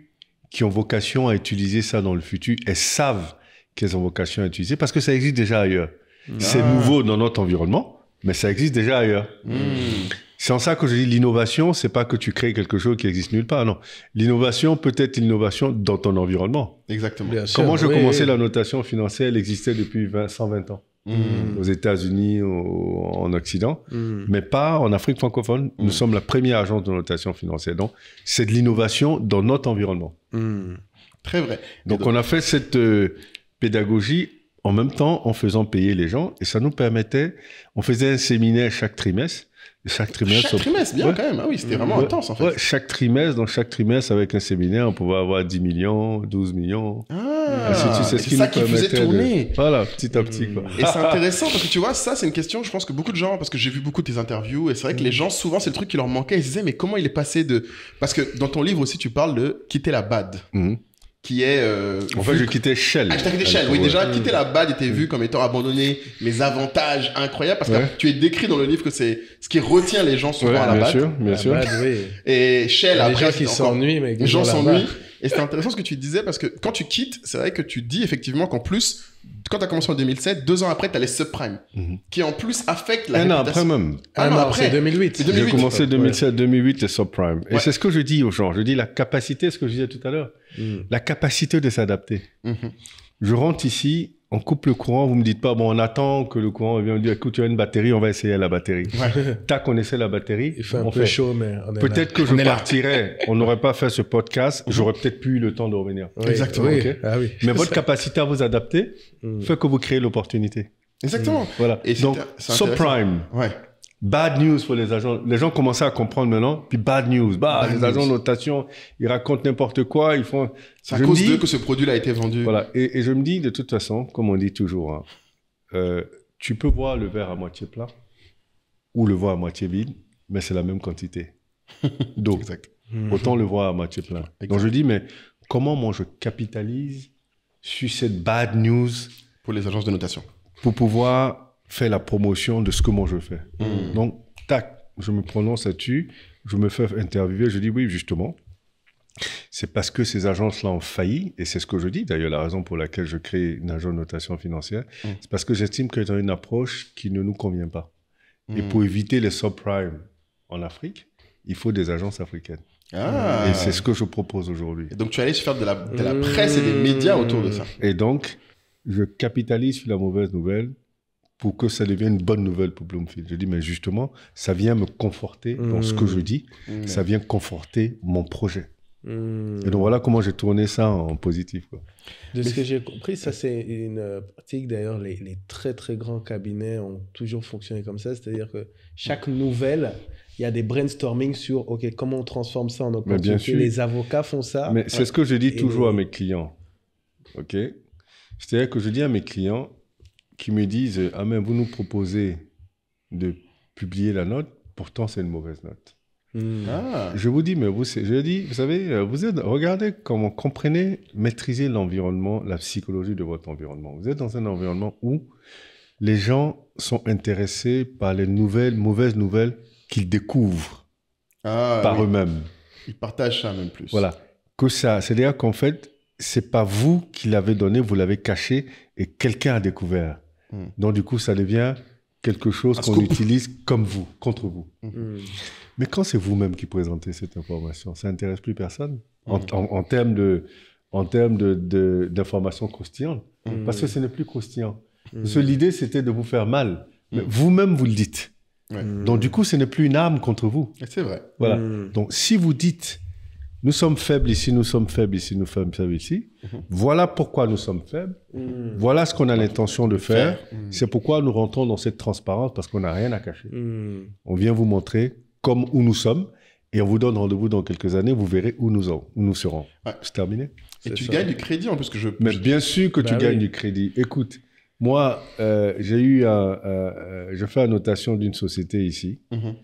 qui ont vocation à utiliser ça dans le futur. Elles savent qu'elles ont vocation à utiliser parce que ça existe déjà ailleurs. Hmm. C'est ah. nouveau dans notre environnement, mais ça existe déjà ailleurs. Hmm. C'est en ça que je dis l'innovation, c'est pas que tu crées quelque chose qui existe nulle part. Non, l'innovation peut être l'innovation dans ton environnement. Exactement. Comment je commençais la notation financière Elle existait depuis 20, 120 ans mmh. aux États-Unis, en Occident, mmh. mais pas en Afrique francophone. Mmh. Nous sommes la première agence de notation financière. Donc, c'est de l'innovation dans notre environnement. Très vrai. Donc, on a fait cette euh, pédagogie en même temps en faisant payer les gens et ça nous permettait. On faisait un séminaire chaque trimestre chaque trimestre. Chaque trimestre, bien quand même. Ah oui, c'était vraiment intense en fait. chaque trimestre, donc chaque trimestre avec un séminaire, on pouvait avoir 10 millions, 12 millions. Ah, c'est ce qui ça qui faisait tourner. Voilà, petit à petit. Quoi. Et c'est intéressant parce que tu vois, ça c'est une question, je pense que beaucoup de gens, parce que j'ai vu beaucoup de tes interviews, et c'est vrai que les mm. gens, souvent c'est le truc qui leur manquait, ils se disaient, mais comment il est passé de... Parce que dans ton livre aussi, tu parles de quitter la bad. Mm qui est. Euh, en fait, je quittais Shell. Ah, t'ai quitté Shell, oui. Déjà, ah, quitter la BAD était vu comme étant abandonné, mes avantages incroyables, parce que tu es décrit dans le livre que c'est ce qui retient les gens souvent à la BAD. Bien sûr, bien sûr. Et Shell, les Gens qui s'ennuient, mais. Les gens s'ennuient. Et c'est intéressant ce que tu disais, parce que quand tu quittes, c'est vrai que tu dis effectivement qu'en plus, quand tu as commencé en 2007, deux ans après, tu as les subprimes, mhm. qui en plus affectent la Un an après même. Ah un an après. 2008. J'ai commencé 2007-2008, les subprimes. Et c'est ce que je dis aux gens. Je dis la capacité, ce que je disais tout à l'heure Mm. la capacité de s'adapter. Mm-hmm. Je rentre ici, on coupe le courant, vous me dites pas, bon, on attend que le courant vienne, on dit, écoute, tu as une batterie, on va essayer la batterie. T'as Tac, on essaie la batterie. on fait... chaud, mais Peut-être que je partirais, on n'aurait pas fait ce podcast, mm-hmm. j'aurais peut-être plus eu le temps de revenir. Exactement. Ah mais votre capacité à vous adapter mm. fait que vous créez l'opportunité. Exactement. Voilà. Donc, subprime. prime. Ouais. Bad news pour les agents. Les gens commençaient à comprendre maintenant. Puis bad news. Bah, les agents de notation, ils racontent n'importe quoi. Ils font. C'est à cause d'eux que ce produit-là a été vendu. Voilà. Et, je me dis, de toute façon, comme on dit toujours, hein, euh, tu peux voir le verre à moitié plat ou le voir à moitié vide, mais c'est la même quantité d'eau. Mhm. Autant le voir à moitié plein. Donc je dis, mais comment moi je capitalise sur cette bad news Pour les agences de notation. Pour pouvoir fait la promotion de ce que moi je fais. Hmm. Donc, tac, je me prononce là-dessus, je me fais interviewer, je dis oui, justement. C'est parce que ces agences-là ont failli, et c'est ce que je dis d'ailleurs, la raison pour laquelle je crée une agence de notation financière, hmm. c'est parce que j'estime y ont une approche qui ne nous convient pas. Hmm. Et pour éviter les subprimes en Afrique, il faut des agences africaines. Ah. Et c'est ce que je propose aujourd'hui. Donc tu allais faire de la, de la presse et des médias autour de ça. Et donc, je capitalise sur la mauvaise nouvelle pour que ça devienne une bonne nouvelle pour Bloomfield. Je dis, mais justement, ça vient me conforter dans ce que mmh. je dis, mmh. ça vient conforter mon projet. Mmh. Et donc voilà comment j'ai tourné ça en positif. Quoi. De ce que j'ai compris, ça c'est une euh, pratique d'ailleurs, les, très très grands cabinets ont toujours fonctionné comme ça, c'est-à-dire que chaque nouvelle, il y a des brainstorming sur, OK, comment on transforme ça en opportunité. Les avocats font ça. Mais c'est ce que je dis toujours à mes clients. OK C'est-à-dire que je dis à mes clients, qui me disent Ah, mais vous nous proposez de publier la note, pourtant c'est une mauvaise note. Hmm. Ah. Je vous dis, mais vous, je dis, vous savez, euh, vous êtes, regardez comment comprenez, maîtrisez l'environnement, la psychologie de votre environnement. Vous êtes dans un environnement où les gens sont intéressés par les nouvelles, mauvaises nouvelles qu'ils découvrent ah, par eux-mêmes. Ils partagent ça même plus. Voilà. Que ça, c'est-à-dire qu'en fait, c'est pas vous qui l'avez donné, vous l'avez caché et quelqu'un a découvert. Mm. Donc, du coup, ça devient quelque chose qu'on utilise comme vous, contre vous. Mm. Mm. Mais quand c'est vous-même qui présentez cette information, ça n'intéresse plus personne en, termes de en termes d'informations de, croustillantes, parce que ce n'est plus croustillant. L'idée, c'était de vous faire mal. mais Vous-même, vous le dites. Donc, du coup, ce n'est plus une arme contre vous. C'est vrai. Voilà. Donc, si vous dites nous sommes faibles ici, nous sommes faibles ici, nous sommes faibles ici. Voilà pourquoi nous sommes faibles. Hmm. Voilà ce qu'on a l'intention de faire. Hmm. C'est pourquoi nous rentrons dans cette transparence parce qu'on n'a rien à cacher. Hmm. On vient vous montrer comme où nous sommes et on vous donne rendez-vous dans quelques années. Vous verrez où nous, en, où nous serons. C'est terminé. Et tu gagnes du crédit en plus que je. Mais bien sûr que tu bah gagnes du crédit. Écoute, moi, euh, j'ai eu un, euh, euh, je fais la notation d'une société ici. Mhm.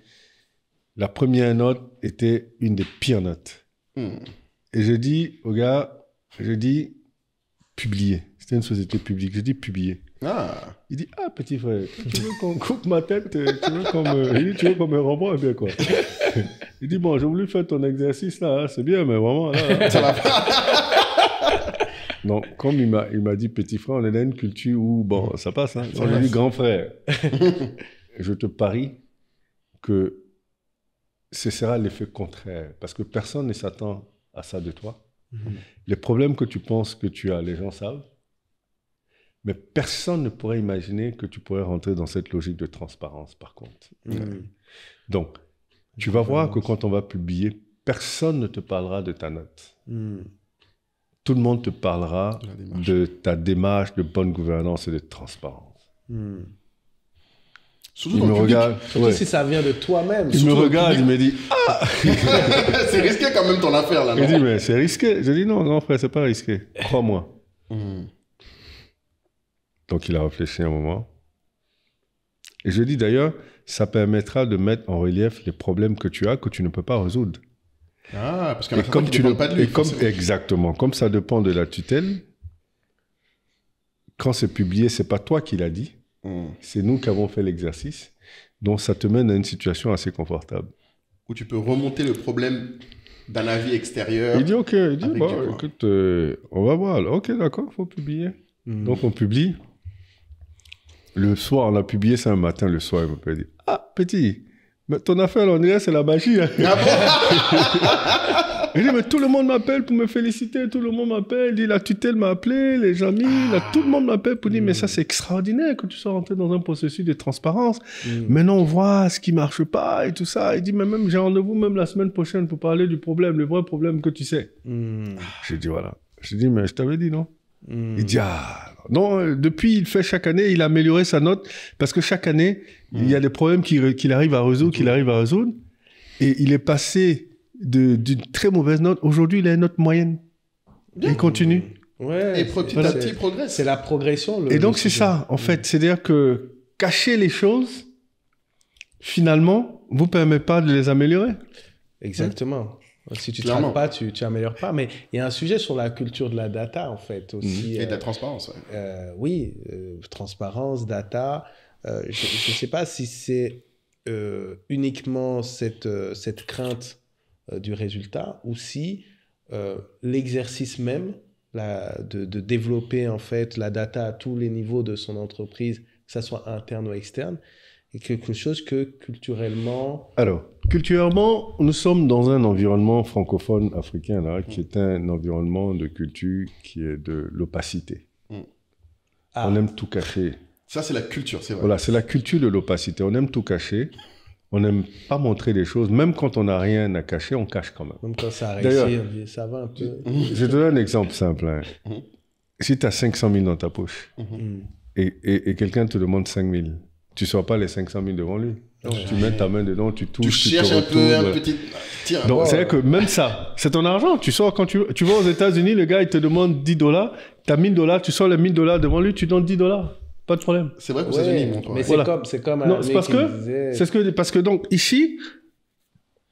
La première note était une des pires notes. Et je dis au gars, je dis publier. C'était une société publique. Je dis publier. Ah. Il dit Ah, petit frère, tu veux qu'on coupe ma tête euh, Tu veux qu'on me, tu veux eh bien quoi Il dit Bon, j'ai voulu faire ton exercice là, hein, c'est bien, mais vraiment. Là, Donc, hein. comme il m'a, il m'a dit petit frère, on est dans une culture où, bon, ça passe. Hein. On lui dit grand frère. je te parie que ce sera l'effet contraire, parce que personne ne s'attend à ça de toi. Mhm. Les problèmes que tu penses que tu as, les gens savent, mais personne ne pourrait imaginer que tu pourrais rentrer dans cette logique de transparence, par contre. Mhm. Euh, donc, tu vas voir que quand on va publier, personne ne te parlera de ta note. Mhm. Tout le monde te parlera de ta démarche de bonne gouvernance et de transparence il me regarde. Ouais. ça vient de toi-même. Il me regarde, il me dit Ah C'est risqué quand même ton affaire là. Il Il dit Mais c'est risqué. Je dis Non, grand frère, c'est pas risqué. Crois-moi. Mm. Donc il a réfléchi un moment. Et je lui dis d'ailleurs, ça permettra de mettre en relief les problèmes que tu as que tu ne peux pas résoudre. Ah, parce que et comme tu ne pas de lui. Et comme, exactement. Comme ça dépend de la tutelle, quand c'est publié, c'est pas toi qui l'as dit Mm. C'est nous qui avons fait l'exercice. Donc ça te mène à une situation assez confortable. Où tu peux remonter le problème la vie extérieure. Il dit ok, dit, bah, écoute, euh, on va voir. ok, d'accord, faut publier. Mm. Donc on publie. Le soir, on a publié ça un matin, le soir, il m'a dit, ah, petit, mais ton affaire, on est c'est la magie. Hein. Ah Il dit, mais tout le monde m'appelle pour me féliciter, tout le monde m'appelle. Il dit, la tutelle m'a appelé, les amis, là, ah. tout le monde m'appelle pour dire, mais ça, mm. c'est extraordinaire que tu sois rentré dans un processus de transparence. Mm. Maintenant, on voit ce qui marche pas et tout ça. Il dit, mais même, j'ai rendez-vous même la semaine prochaine pour parler du problème, le vrai problème que tu sais. Mm. Ah, j'ai dit, voilà. J'ai dit, mais je t'avais dit, non? Il dit, ah, non, euh, depuis, il fait chaque année, il a amélioré sa note parce que chaque année, il y a des problèmes qu'il arrive à résoudre, qu'il arrive à résoudre. Et il est passé d'une très mauvaise note. Aujourd'hui, il a une note moyenne. Il continue. et petit petit, il progresse. C'est la progression. et donc, c'est ça, en fait. Mm. C'est-à-dire que cacher les choses, finalement, vous permet pas de les améliorer. Exactement. Si tu ne travailles pas, tu n'améliores pas. Mais il y a un sujet sur la culture de la data, en fait, mm. aussi. Et de la euh, transparence. Euh, oui, euh, transparence, data. je ne sais pas si c'est uniquement cette, cette crainte euh, du résultat ou si euh, l'exercice même de, développer en fait la data à tous les niveaux de son entreprise, que ça soit interne ou externe, est quelque chose que culturellement. Alors, culturellement, nous sommes dans un environnement francophone africain qui est un environnement de culture qui est de l'opacité. Mm. On ah. aime tout cacher. Ça, c'est la culture, c'est vrai. Voilà, c'est la culture de l'opacité. On aime tout cacher on n'aime pas montrer des choses, même quand on n'a rien à cacher, on cache quand même. Même quand ça a ça va un peu. Je te donne un exemple simple. Hein. Mm-hmm. si tu as 500 000 dans ta poche mm-hmm. et, et, quelqu'un te demande 5 000, tu ne sois pas les 500 000 devant lui. tu mets ta main dedans, tu touches, tu, cherches un peu un petit. Donc, c'est vrai que même ça, c'est ton argent. Tu sors quand tu, tu vas aux États-Unis, le gars, il te demande 10 dollars, tu as 1000 dollars, tu sors les 1000 dollars devant lui, tu donnes 10 dollars. Pas de problème. C'est vrai que ouais, États-Unis, Mais c'est comme, c'est comme. Non, c'est parce que, c'est ce que, parce que donc ici,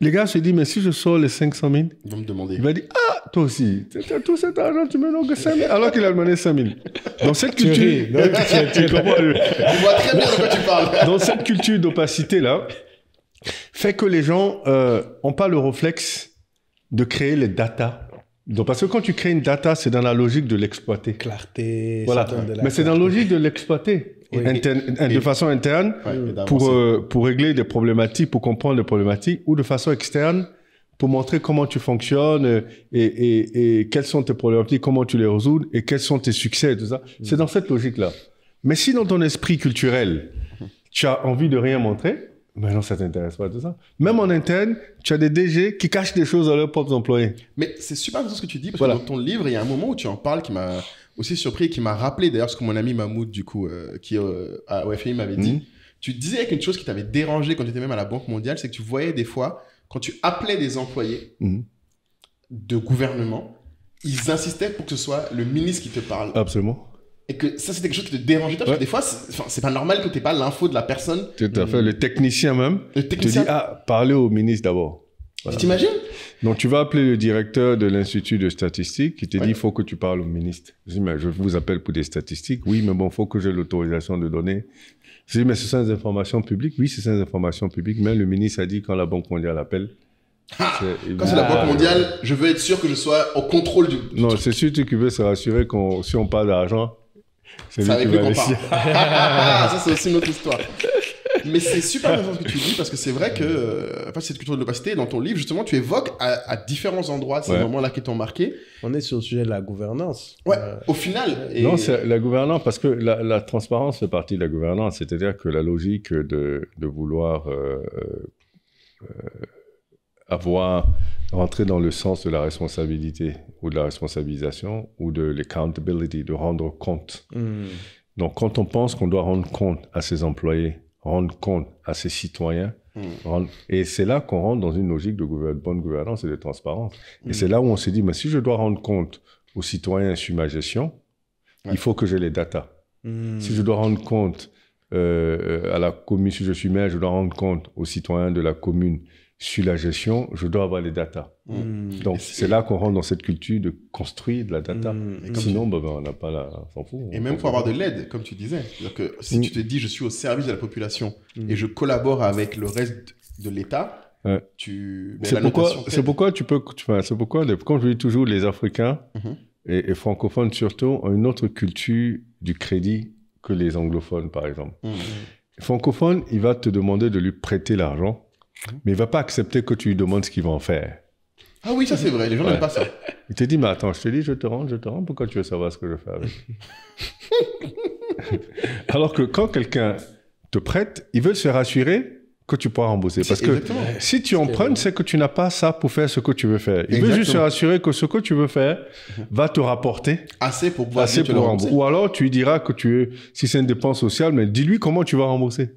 les gars se disent, mais si je sors les 500 000, ils vont me demander. Il va dire, ah, toi aussi, as tout cet argent, tu me donnes que 5 000, alors qu'il a demandé 5 000. Dans cette culture, tu, vois très bien de quoi tu parles. Dans cette culture d'opacité là, fait que les gens euh, ont pas le réflexe de créer les data donc, parce que quand tu crées une data, c'est dans la logique de l'exploiter. Clarté. Voilà. la Mais c'est dans la logique de l'exploiter. de façon interne pour, euh, pour régler des problématiques, pour comprendre des problématiques, ou de façon externe pour montrer comment tu fonctionnes euh, et, et, quelles sont tes problématiques, comment tu les résous et quels sont tes succès tout ça. C'est dans cette logique-là. Mais si dans ton esprit culturel, tu as envie de rien montrer, mais ben non, ça t'intéresse pas tout ça. Même en interne, tu as des DG qui cachent des choses à leurs propres employés. Mais c'est super intéressant ce que tu dis, parce que dans ton livre, il y a un moment où tu en parles qui m'a aussi surpris et qui m'a rappelé d'ailleurs ce que mon ami Mahmoud, du coup, euh, qui est euh, à OFI m'avait dit. Mhm. Tu disais qu'une chose qui t'avait dérangé quand tu étais même à la Banque mondiale, c'est que tu voyais des fois, quand tu appelais des employés mhm. de gouvernement, ils insistaient pour que ce soit le ministre qui te parle. Absolument et que ça c'était quelque chose qui te dérangeait parce que des fois c'est pas normal que tu n'aies pas l'info de la personne tout à fait le technicien même le technicien te dit ah parlez au ministre d'abord tu t'imagines donc tu vas appeler le directeur de l'institut de statistique qui te dit il faut que tu parles au ministre je dis mais je vous appelle pour des statistiques oui mais bon faut que j'ai l'autorisation de donner je dis mais ce sont des informations publiques oui ce sont des informations publiques mais le ministre a dit quand la banque mondiale appelle quand c'est la Banque mondiale, je veux être sûr que je sois au contrôle du. non, c'est sûr que tu veux se rassurer qu'on, si on parle d'argent, c'est avec lui qu'on ça, c'est aussi une autre histoire. Mais c'est super intéressant ce que tu dis parce que c'est vrai que, euh, cette culture de l'opacité, dans ton livre, justement, tu évoques à, différents endroits ces moments-là qui t'ont marqué. On est sur le sujet de la gouvernance. Ouais, euh, au final. Et... Non, c'est la gouvernance parce que la, transparence fait partie de la gouvernance. C'est-à-dire que la logique de, vouloir euh, avoir rentrer dans le sens de la responsabilité ou de la responsabilisation ou de l'accountability, de rendre compte. Hmm. Donc, quand on pense qu'on doit rendre compte à ses employés, rendre compte à ses citoyens, hmm. et c'est là qu'on rentre dans une logique de bonne gouvernance et de transparence. Et hmm. c'est là où on s'est dit, mais si je dois rendre compte aux citoyens sur ma gestion, il faut que j'ai les data Si je dois rendre compte euh, euh, à la commune, si je suis maire, je dois rendre compte aux citoyens de la commune sur la gestion, je dois avoir les data. Mmh. Mmh. Donc c'est là qu'on rentre dans cette culture de construire de la data. Mmh. Sinon, bah, ben, on n'a pas la... Et même pour avoir de l'aide, comme tu disais. si tu te dis, je suis au service de la population et je collabore avec le reste de l'État, tu... c'est pourquoi, pourquoi tu peux... c'est pourquoi, quand je dis toujours, les Africains et, francophones surtout ont une autre culture du crédit que les anglophones, par exemple. francophone, il va te demander de lui prêter l'argent Mhm. mais il va pas accepter que tu lui demandes ce qu'il va en faire. Ah oui, ça c'est vrai, les gens n'aiment pas ça. Il te dit, mais attends, je te dis, je te rends, je te rends, pourquoi tu veux savoir ce que je fais avec Alors que quand quelqu'un te prête, il veut se rassurer que tu pourras rembourser. Parce que si tu empruntes, c'est que tu n'as pas ça pour faire ce que tu veux faire. Il veut juste se rassurer que ce que tu veux faire va te rapporter assez pour pouvoir assez rembourser. Ou alors tu lui diras que tu si c'est une dépense sociale, mais dis-lui comment tu vas rembourser.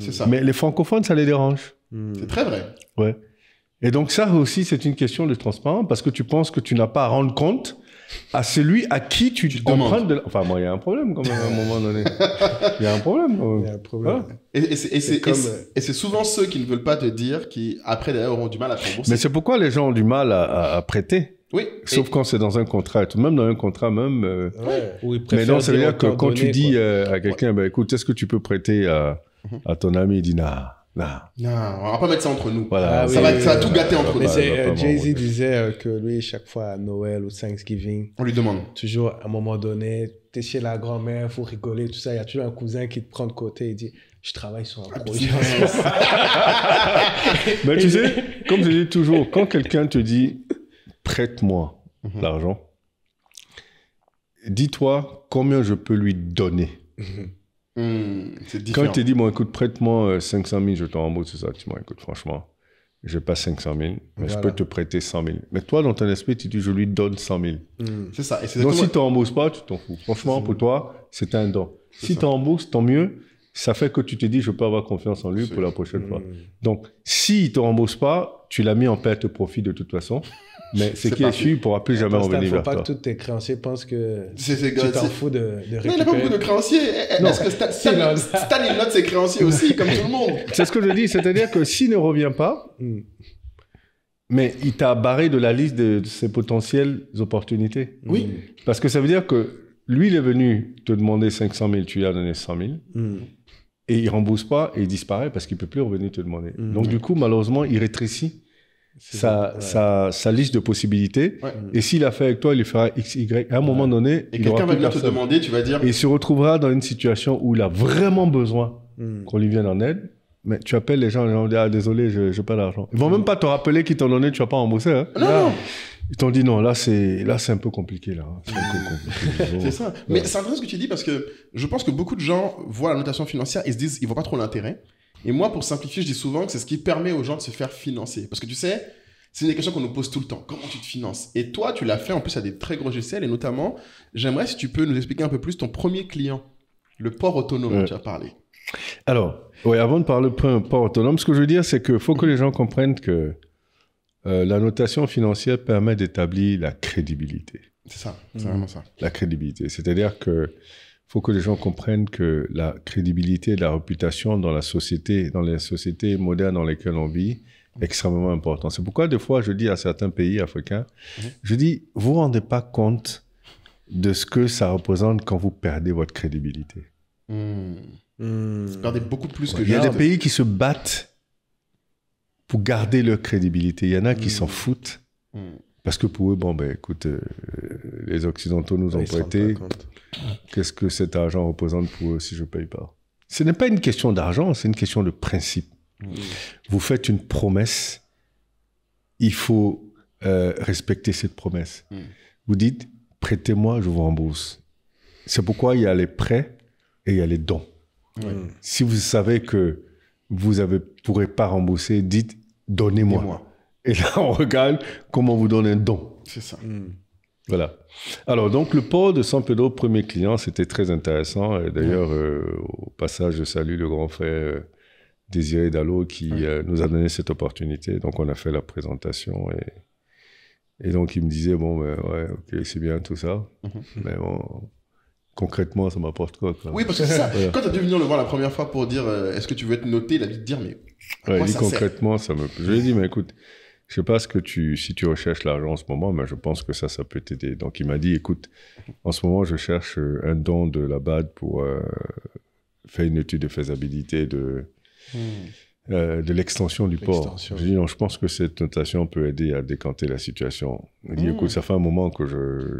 C'est Ça. Mais les francophones, ça les dérange. Hmm. C'est très vrai. Ouais. Et donc ça aussi, c'est une question de transparence parce que tu penses que tu n'as pas à rendre compte à celui à qui tu, empruntes de Enfin, moi, il y a un problème quand même à un moment donné. Il y a un problème. Il y a un problème. Et, c'est souvent ceux qui ne veulent pas te dire qui, après, d'ailleurs, auront du mal à te rembourser. Mais c'est pourquoi les gens ont du mal à, prêter. Oui. Sauf quand c'est dans un contrat, même dans un contrat même. Euh... Mais non, c'est à dire que quand tu dis euh, à quelqu'un, bah, écoute, est-ce que tu peux prêter à, mhm. ton ami dina? Non. on on va pas mettre ça entre nous. Ah ça, va, tout gâter entre nous. Euh, Jay-Z disait euh, que lui, chaque fois à Noël ou Thanksgiving, on lui demande. Toujours, à un moment donné, t'es chez la grand-mère, faut rigoler, tout ça. Il y a toujours un cousin qui te prend de côté et dit Je travaille sur un ah, projet. Mais tu sais, comme je dis toujours, quand quelqu'un te dit Prête-moi mhm. l'argent, dis-toi combien je peux lui donner. Mhm. Hmm, Quand tu dis, bon, écoute, prête-moi 500 euh, 000, je t'en rembourse, ça. Tu écoute, franchement, je pas 500 000, mais je peux te prêter 100 000. Mais toi, dans ton esprit, tu dis, je lui donne 100 000. Hmm, c'est ça. Donc, si tu ne pas, tu t'en fous. Franchement, pour toi, c'est un don. Si tu rembourse tant mieux. Ça fait que tu te dis, je peux avoir confiance en lui pour la prochaine fois. Hmm. Donc, s'il si ne te rembourse pas, tu l'as mis en perte de profit de toute façon. Mais c'est qui est su, ne pourra plus jamais revenir vers toi. Il ne faut pas que tous tes créanciers pensent que tu t'en fous de, de récupérer. il n'y a pas beaucoup de créanciers. Eh, est-ce que Stan, il note ses créanciers aussi, comme tout le monde C'est ce que je dis. C'est-à-dire que s'il ne revient pas, hmm. mais il t'a barré de la liste de, ses potentielles opportunités. Oui. Parce que ça veut dire que lui, il est venu te demander 500 000, tu lui as donné 100 000. Hmm. Et il rembourse pas et il disparaît parce qu'il peut plus revenir te demander. Hmm. Donc, du coup, malheureusement, il rétrécit sa, liste de possibilités. Et s'il a fait avec toi, il lui fera X, Y. À un moment donné, et quelqu'un va te demander, tu vas dire. il se retrouvera dans une situation où il a vraiment besoin hmm. qu'on lui vienne en aide. Mais tu appelles les gens, les gens dire Ah, désolé, je n'ai pas d'argent. Ils vont même pas te rappeler qu'ils t'ont donné, tu vas pas rembourser. Hein. Ah, non, Ils t'ont dit non, là c'est là c'est un peu compliqué là. Hein. C'est ça. Mais c'est intéressant ce que tu dis parce que je pense que beaucoup de gens voient la notation financière et se disent ils voient pas trop l'intérêt. Et moi, pour simplifier, je dis souvent que c'est ce qui permet aux gens de se faire financer. Parce que tu sais, c'est une question qu'on nous pose tout le temps. Comment tu te finances Et toi, tu l'as fait en plus à des très gros GCL. Et notamment, j'aimerais si tu peux nous expliquer un peu plus ton premier client, le port autonome dont tu as parlé. Alors, ouais, avant de parler de port autonome, ce que je veux dire, c'est qu'il faut que les gens comprennent que euh, la notation financière permet d'établir la crédibilité. C'est ça, c'est mmh. vraiment ça. La crédibilité. C'est-à-dire que faut que les gens comprennent que la crédibilité et la réputation dans la société, dans les sociétés modernes dans lesquelles on vit, est extrêmement importante. C'est pourquoi des fois je dis à certains pays africains, mhm. je dis, vous ne vous rendez pas compte de ce que ça représente quand vous perdez votre crédibilité. Hmm. Hmm. Vous perdez beaucoup plus que. Il y a des pays qui se battent pour garder leur crédibilité. Il y en a qui hmm. s'en foutent. Parce que pour eux, bon, ben, écoute, euh, les Occidentaux nous ont prêté. Qu'est-ce que cet argent représente pour eux si je ne paye pas Ce n'est pas une question d'argent, c'est une question de principe. Vous faites une promesse, il faut euh, respecter cette promesse. Vous dites, prêtez-moi, je vous rembourse. C'est pourquoi il y a les prêts et il y a les dons. Si vous savez que vous ne pourrez pas rembourser, dites, donnez-moi. Et là, on regarde comment on vous donne un don. C'est ça. Hmm. Voilà. Alors, donc, le port de San Pedro, premier client, c'était très intéressant. Et d'ailleurs, euh, au passage, je salue le grand frère euh, Désiré Dallot qui euh, nous a donné cette opportunité. Donc, on a fait la présentation et, et donc, il me disait Bon, ben, ouais, ok, c'est bien tout ça, mhm. mais bon, concrètement, ça m'apporte quoi, Oui, parce que c'est ça. Quand tu as dû venir le voir la première fois pour dire Est-ce que tu veux être noté Il a te dire Mais. concrètement, ça me. Je lui ai dit Mais écoute. Je sais pas ce que tu, si tu recherches l'argent en ce moment, mais je pense que ça, ça peut t'aider. Donc il m'a dit, écoute, en ce moment, je cherche euh, un don de la BAD pour euh, faire une étude de faisabilité de, hmm. Euh, de l'extension du port. Je, dis, non, je pense que cette notation peut aider à décanter la situation. Il dit, hmm. écoute, ça fait un moment que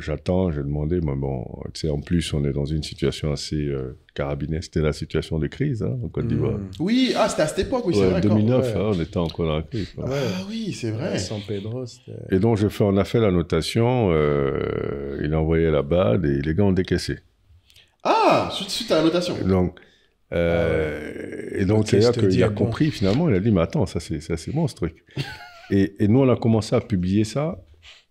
j'attends, j'ai demandé, mais bon, tu en plus, on est dans une situation assez euh, carabinée. C'était la situation de crise hein, en Côte d'Ivoire. Hmm. Oui, ah, c'était à cette époque, oui, vrai. 2009, hein, on était encore dans la crise. Ah, oui, c'est vrai. Pedro, Et donc, je fais, on a fait la notation, euh, il a envoyé la balle et les gars ont décaissé. Ah, suite, suite à la notation. Euh, ah et donc, c'est là qu'il a compris finalement. Il a dit Mais attends, ça c'est bon ce truc. et, nous, on a commencé à publier ça.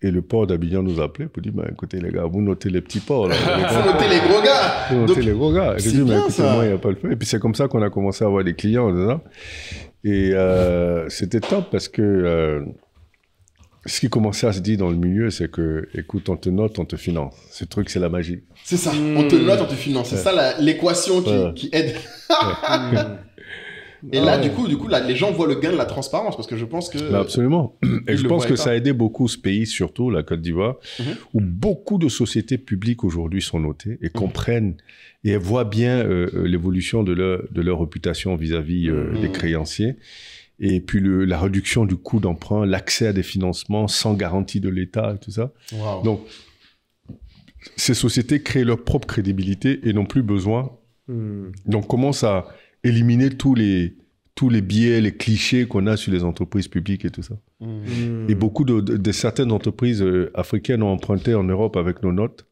Et le port d'Abidjan nous appelait pour dire bah, écoutez, les gars, vous notez les petits ports. Là, vous notez les gros gars. Vous notez les gros gars. Et j'ai dit Mais écoutez, moi, il n'y a pas le feu. Et puis, c'est comme ça qu'on a commencé à avoir des clients. Et euh, c'était top parce que. Euh, ce qui commençait à se dire dans le milieu, c'est que, écoute, on te note, on te finance. Ce truc, c'est la magie. C'est ça. Hmm. On te note, on te finance. C'est ça l'équation qui, aide. Et ah là, du coup, du coup, les gens voient le gain de la transparence parce que je pense que. absolument. Et je pense que ça a aidé beaucoup ce pays, surtout la Côte d'Ivoire, mm-hmm. où beaucoup de sociétés publiques aujourd'hui sont notées et comprennent et voient bien euh, euh, l'évolution de leur, réputation vis-à-vis euh, mm-hmm. des créanciers et puis la réduction du coût d'emprunt, l'accès à des financements sans garantie de l'État et tout ça. Donc, ces sociétés créent leur propre crédibilité et n'ont plus besoin. Hmm. Donc, commence à éliminer tous les, tous les biais, les clichés qu'on a sur les entreprises publiques et tout ça. Hmm. Et beaucoup de, certaines entreprises euh, africaines ont emprunté en Europe avec nos notes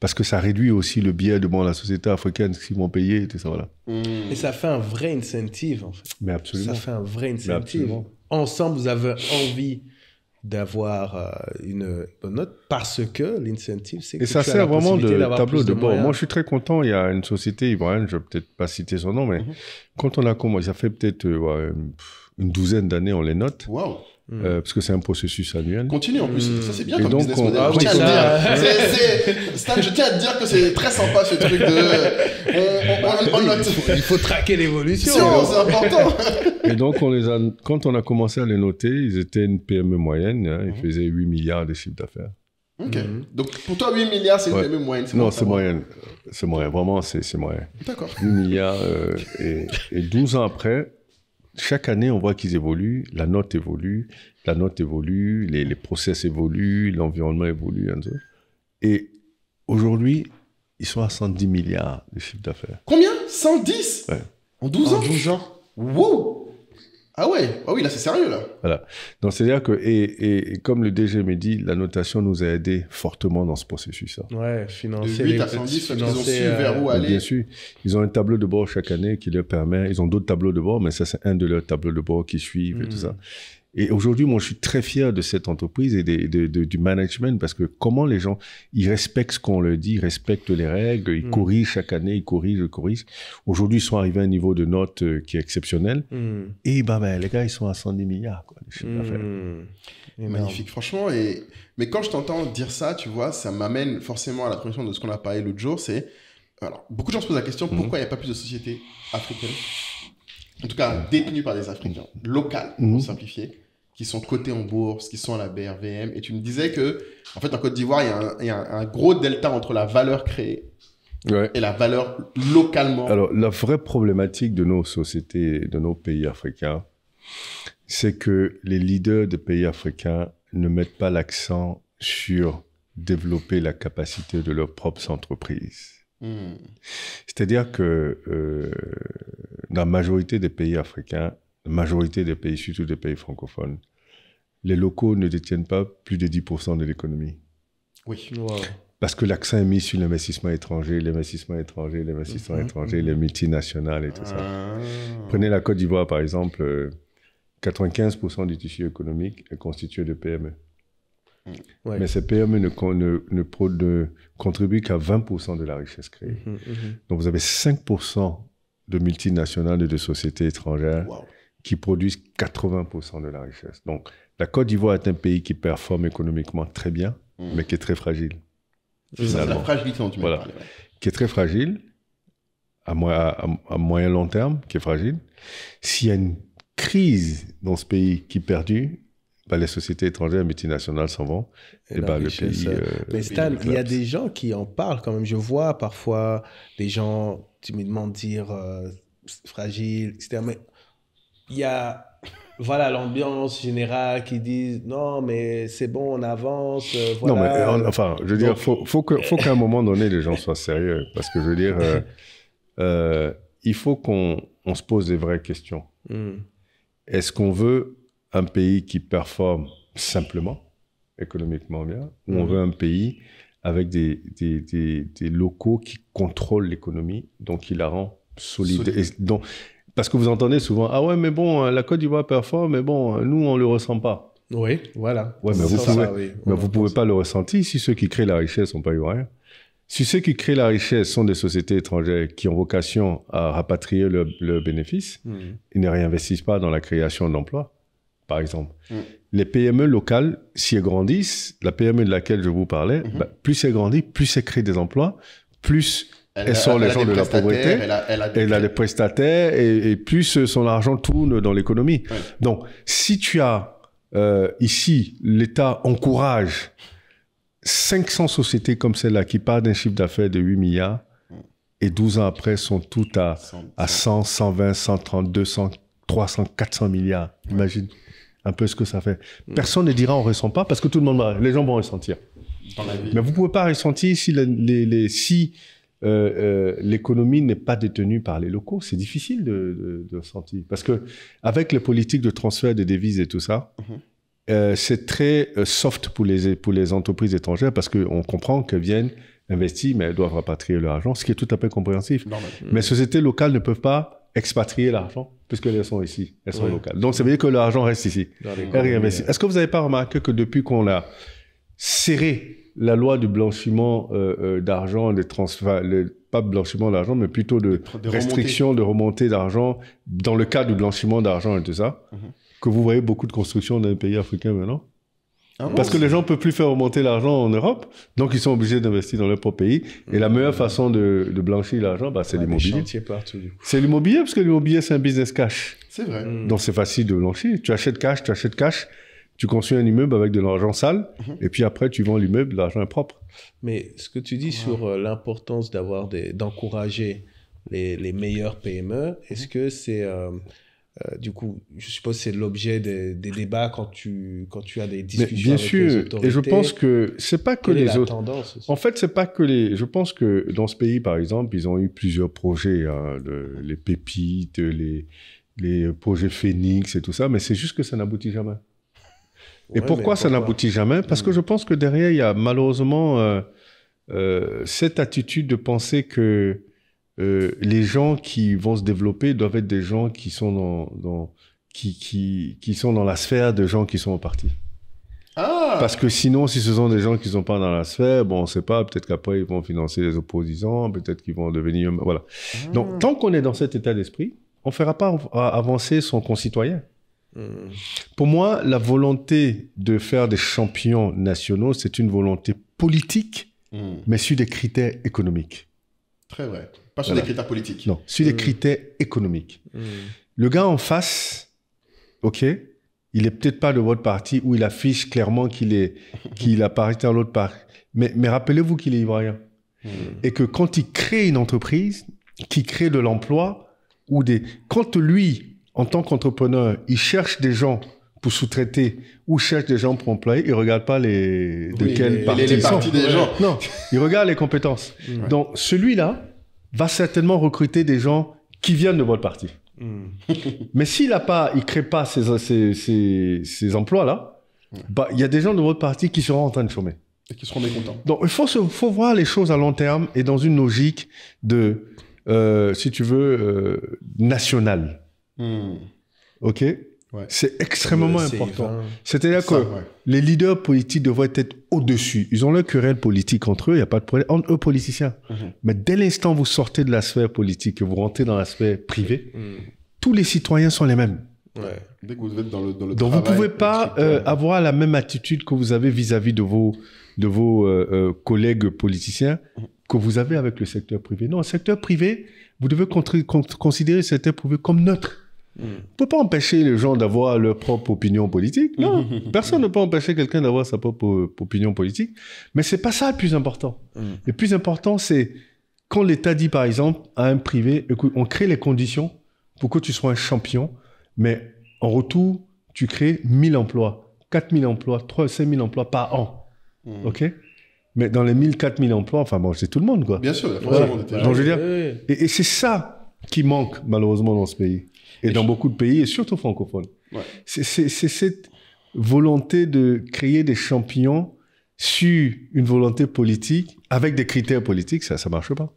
parce que ça réduit aussi le biais devant la société africaine, ce qu'ils vont payer, et tout ça, voilà. Mmh. Et ça fait un vrai incentive, en fait. Mais absolument. Ça fait un vrai incentive. Ensemble, vous avez envie d'avoir euh, une bonne note parce que l'incentive, c'est que Et ça sert vraiment de tableau de, bord. Moi, je suis très content. Il y a une société ivoirienne, je vais peut-être pas citer son nom, mais mmh. quand on a commencé, ça fait peut-être euh, une douzaine d'années, on les note. Wow. Mm. Euh, parce que c'est un processus annuel. Continue en plus, ça c'est bien comme business je, tiens à te dire que c'est très sympa ce truc de. Il faut traquer l'évolution. c'est important. Et donc, quand on a commencé à les noter, ils étaient une PME moyenne, hein. ils mhm. faisaient 8 milliards de chiffre d'affaires. Ok. Mhm. Donc pour toi, 8 milliards, c'est une PME moyenne Non, c'est moyenne. C'est moyen. vraiment, c'est moyen. D'accord. 8 milliards, euh, et, et 12 ans après, chaque année, on voit qu'ils évoluent, la note évolue, la note évolue, les, les process évoluent, l'environnement évolue. Hein, Et aujourd'hui, ils sont à 110 milliards de chiffre d'affaires. Combien 110 En 12 en ans 12 ans. Wow ah ouais, ah oui, là c'est sérieux là. Voilà. Donc c'est-à-dire que, et, et, comme le DG m'a dit, la notation nous a aidé fortement dans ce processus-là. Hein. Ouais, financer. 8 à 110, ils ont su vers où euh, aller. Bien sûr. Ils ont un tableau de bord chaque année qui leur permet, ils ont d'autres tableaux de bord, mais ça c'est un de leurs tableaux de bord qui suivent et tout hmm. ça. Et aujourd'hui, moi, je suis très fier de cette entreprise et de, du management parce que comment les gens, ils respectent ce qu'on leur dit, ils respectent les règles, ils mm. corrigent chaque année, ils corrigent, ils corrigent. Aujourd'hui, ils sont arrivés à un niveau de note euh, qui est exceptionnel. Mm. Et ben, ben, les gars, ils sont à 110 milliards, mm. Magnifique, franchement. Et... Mais quand je t'entends dire ça, tu vois, ça m'amène forcément à la première de ce qu'on a parlé l'autre jour, c'est... Alors, beaucoup de gens se posent la question, pourquoi il n'y a pas plus de sociétés africaines en tout cas, détenues par des Africains, locales, pour simplifier qui sont cotés en bourse, qui sont à la BRVM. Et tu me disais que, en fait, en Côte d'Ivoire, il, y a, un, gros delta entre la valeur créée et la valeur localement. Alors, la vraie problématique de nos sociétés, de nos pays africains, c'est que les leaders des pays africains ne mettent pas l'accent sur développer la capacité de leurs propres entreprises. Hmm. C'est-à-dire que euh, la majorité des pays africains, majorité des pays, surtout des pays francophones, les locaux ne détiennent pas plus de 10% de l'économie. Oui. Parce que l'accent est mis sur l'investissement étranger, l'investissement étranger, l'investissement mhm. étranger, les multinationales et tout ça. Ah. Prenez la Côte d'Ivoire, par exemple, 95% euh, du tissu économique est constitué de PME. Mm. Mais ces PME ne, ne, ne, contribuent qu'à 20% de la richesse créée. Mhm, mhm. Donc vous avez 5% de multinationales et de sociétés étrangères qui produisent 80% de la richesse. Donc, la Côte d'Ivoire est un pays qui performe économiquement très bien, mmh. mais qui est très fragile. C'est la fragilité tu voilà. parlé, Qui est très fragile, à, à, moyen long terme, qui est fragile. S'il y a une crise dans ce pays qui perdue, bah, les sociétés étrangères multinationales s'en vont. Et, eh bah, le pays. Euh, euh, mais il y a des gens qui en parlent quand même. Je vois parfois des gens timidement dire euh, fragile, etc. Mais il y a voilà l'ambiance générale qui dit non mais c'est bon on avance voilà. Euh, non mais euh, enfin je veux dire faut faut qu'à un moment donné les gens soient sérieux parce que je veux dire euh, il faut qu'on se pose des vraies questions hmm. est-ce qu'on veut un pays qui performe simplement économiquement bien ou on hmm. veut un pays avec des, des, locaux qui contrôlent l'économie donc qui la rend solide, parce que vous entendez souvent, ah ouais, mais bon, euh, la Côte d'Ivoire performe, mais bon, euh, nous, on le ressent pas. Oui, voilà. Ouais, mais vous pouvez, vous pouvez pas le ressentir si ceux qui créent la richesse sont pas rien. Si ceux qui créent la richesse sont des sociétés étrangères qui ont vocation à rapatrier le, bénéfice, hmm. ils ne réinvestissent pas dans la création d'emplois, par exemple. Hmm. Les PME locales, si elles grandissent, la PME de laquelle je vous parlais, hmm. bah, plus elle grandit, plus elle crée des emplois, plus elle, sort sont les gens de la pauvreté. Elle a, des... prestataires et, plus son argent tourne dans l'économie. Donc, si tu as euh, ici, l'État encourage 500 sociétés comme celle-là qui partent d'un chiffre d'affaires de 8 milliards et 12 ans après sont toutes à, à 100, 120, 130, 200, 300, 400 milliards. Imagine un peu ce que ça fait. Personne ne dira on ne ressent pas parce que tout le monde les gens vont ressentir. Mais vous ne pouvez pas ressentir si, les si euh, euh, l'économie n'est pas détenue par les locaux. C'est difficile de, de, sentir. Parce que avec les politiques de transfert des devises et tout ça, mhm. euh, c'est très soft pour les, pour les entreprises étrangères parce qu'on comprend qu'elles viennent investir, mais elles doivent rapatrier leur argent, ce qui est tout à fait compréhensif. Mhm. mais... les sociétés locales ne peuvent pas expatrier l'argent puisqu'elles sont ici, elles sont locales. Donc ça veut dire que l'argent reste ici. Est-ce que vous n'avez pas remarqué que depuis qu'on a serré la loi du blanchiment euh, euh, d'argent, des transferts, pas blanchiment d'argent, mais plutôt de, restriction de remontée d'argent dans le cas du blanchiment d'argent et tout ça, mhm. que vous voyez beaucoup de constructions dans les pays africains maintenant. Ah parce que les gens ne peuvent plus faire remonter l'argent en Europe, donc ils sont obligés d'investir dans leur propre pays. Et la meilleure façon de, blanchir l'argent, bah, c'est l'immobilier. C'est l'immobilier parce que l'immobilier, c'est un business cash. C'est vrai. Mm. Donc c'est facile de blanchir. Tu achètes cash, tu achètes cash, tu construis un immeuble avec de l'argent sale, mhm. et puis après, tu vends l'immeuble, l'argent propre. Mais ce que tu dis sur euh, l'importance d'avoir d'encourager les, les meilleurs PME, mhm. est-ce que c'est. Euh, euh, du coup, je suppose c'est l'objet des, des, débats quand tu, quand tu as des discussions bien avec sûr, les autorités. Et je pense que c'est pas que les autres. Tendance en fait, c'est pas que les. Je pense que dans ce pays, par exemple, ils ont eu plusieurs projets, hein, les pépites, les, les projets Phoenix et tout ça, mais c'est juste que ça n'aboutit jamais. Et pourquoi ça n'aboutit jamais Parce que hmm. je pense que derrière, il y a malheureusement euh, euh, cette attitude de penser que euh, les gens qui vont se développer doivent être des gens qui sont dans, qui, qui, qui, sont dans la sphère de gens qui sont au parti. Ah Parce que sinon, si ce sont des gens qui ne sont pas dans la sphère, bon, on ne sait pas, peut-être qu'après ils vont financer les opposants, peut-être qu'ils vont devenir... Voilà. Ah. Donc, tant qu'on est dans cet état d'esprit, on ne fera pas avancer son concitoyen. Pour moi, la volonté de faire des champions nationaux, c'est une volonté politique, hmm. mais sur des critères économiques. Très vrai. Pas sur des critères politiques. Non, sur des hmm. critères économiques. Hmm. Le gars en face, OK, il est peut-être pas de votre parti ou il affiche clairement qu'il est qu'il appartient à l'autre part. Mais, mais rappelez-vous qu'il est ivoirien. Et que quand il crée une entreprise, qui crée de l'emploi, ou des... Quand lui, en tant qu'entrepreneur, il cherche des gens pour sous-traiter ou cherche des gens pour employer, il ne regarde pas les, de quelle partie des les compétences. Donc, celui-là va certainement recruter des gens qui viennent de votre parti. Hmm. Mais s'il a pas, il crée pas ces, emplois-là, bah, il y a des gens de votre parti qui seront en train de chômer. Et qui seront mécontents. Donc, il faut, faut voir les choses à long terme et dans une logique de, euh, si tu veux, euh, nationale. Hmm. OK C'est extrêmement important. C'est-à-dire que les leaders politiques devraient être au-dessus. Ils ont leur querelle politique entre eux, il n'y a pas de problème, entre eux politiciens. Mhm. Mais dès l'instant où vous sortez de la sphère politique et vous rentrez dans la sphère privée, mhm. tous les citoyens sont les mêmes. Dès que vous êtes dans le, dans le Donc vous ne pouvez pas euh, avoir la même attitude que vous avez vis-à-vis de vos, de vos euh, euh, collègues politiciens mhm. que vous avez avec le secteur privé. Non, le secteur privé, vous devez considérer le secteur privé comme neutre. Hmm. On ne peut pas empêcher les gens d'avoir leur propre opinion politique. Non, personne ne peut empêcher quelqu'un d'avoir sa propre euh, opinion politique. Mais c'est pas ça le plus important. Hmm. Le plus important, c'est quand l'État dit, par exemple, à un privé, écoute, on crée les conditions pour que tu sois un champion, mais en retour, tu crées 1000 emplois, 4000 emplois, 3 5000 emplois par an. Hmm. OK mais dans les 1000, 4000 emplois, enfin bon, c'est tout le monde, quoi. Bien sûr, il y a forcément Donc, et c'est ça qui manque, malheureusement, dans ce pays. Et, dans beaucoup de pays, et surtout francophones. C'est cette volonté de créer des champions sur une volonté politique, avec des critères politiques, ça ne marche pas.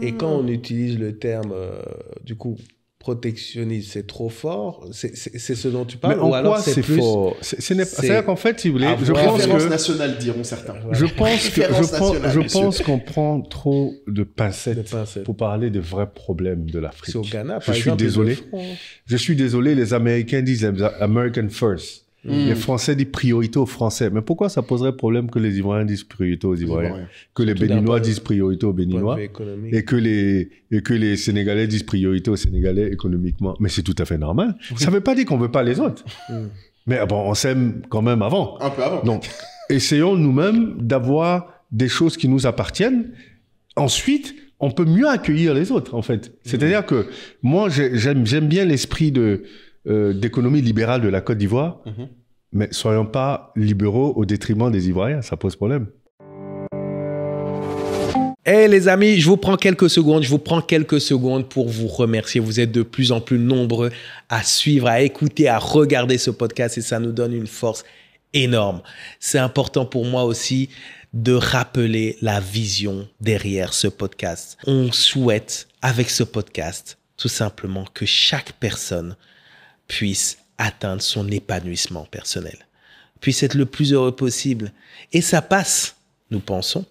Et quand on utilise le terme, euh, du coup, protectionniste, c'est trop fort C'est ce dont tu parles Ou alors c'est plus fort C'est-à-dire qu'en fait, si vous voulez, je pense que diront certains. Je pense que je pense, qu'on prend trop de pincettes, pour parler des vrais problèmes de l'Afrique. Au Ghana, je suis désolé. Je suis désolé. Les Américains disent American first. Mm. Les Français disent priorité aux Français. Mais pourquoi ça poserait problème que les Ivoiriens disent priorité aux Ivoiriens, que les Béninois disent priorité aux Béninois et que, les, que les Sénégalais disent priorité aux Sénégalais économiquement Mais c'est tout à fait normal. Ça ne veut pas dire qu'on ne veut pas les autres. Mm. Mais ah bon, on s'aime quand même avant. Un peu avant. Donc, essayons nous-mêmes d'avoir des choses qui nous appartiennent. Ensuite, on peut mieux accueillir les autres, en fait. C'est-à-dire que moi, j'aime bien l'esprit de euh, d'économie libérale de la Côte d'Ivoire, mhm. mais soyons pas libéraux au détriment des Ivoiriens, ça pose problème. Hey eh, les amis, je vous prends quelques secondes, je vous prends quelques secondes pour vous remercier. Vous êtes de plus en plus nombreux à suivre, à écouter, à regarder ce podcast et ça nous donne une force énorme. C'est important pour moi aussi de rappeler la vision derrière ce podcast. On souhaite avec ce podcast tout simplement que chaque personne puisse atteindre son épanouissement personnel, puisse être le plus heureux possible. Et ça passe, nous pensons,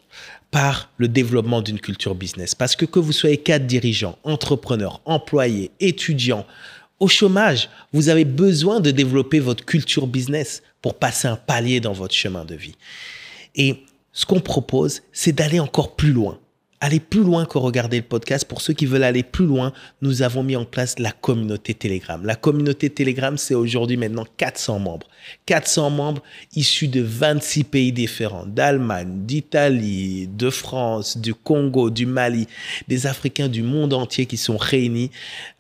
par le développement d'une culture business. Parce que que vous soyez cadre dirigeant, entrepreneur, employé, étudiant, au chômage, vous avez besoin de développer votre culture business pour passer un palier dans votre chemin de vie. Et ce qu'on propose, c'est d'aller encore plus loin aller plus loin que regarder le podcast. Pour ceux qui veulent aller plus loin, nous avons mis en place la communauté Telegram. La communauté Telegram, c'est aujourd'hui maintenant 400 membres. 400 membres issus de 26 pays différents, d'Allemagne, d'Italie, de France, du Congo, du Mali, des Africains du monde entier qui sont réunis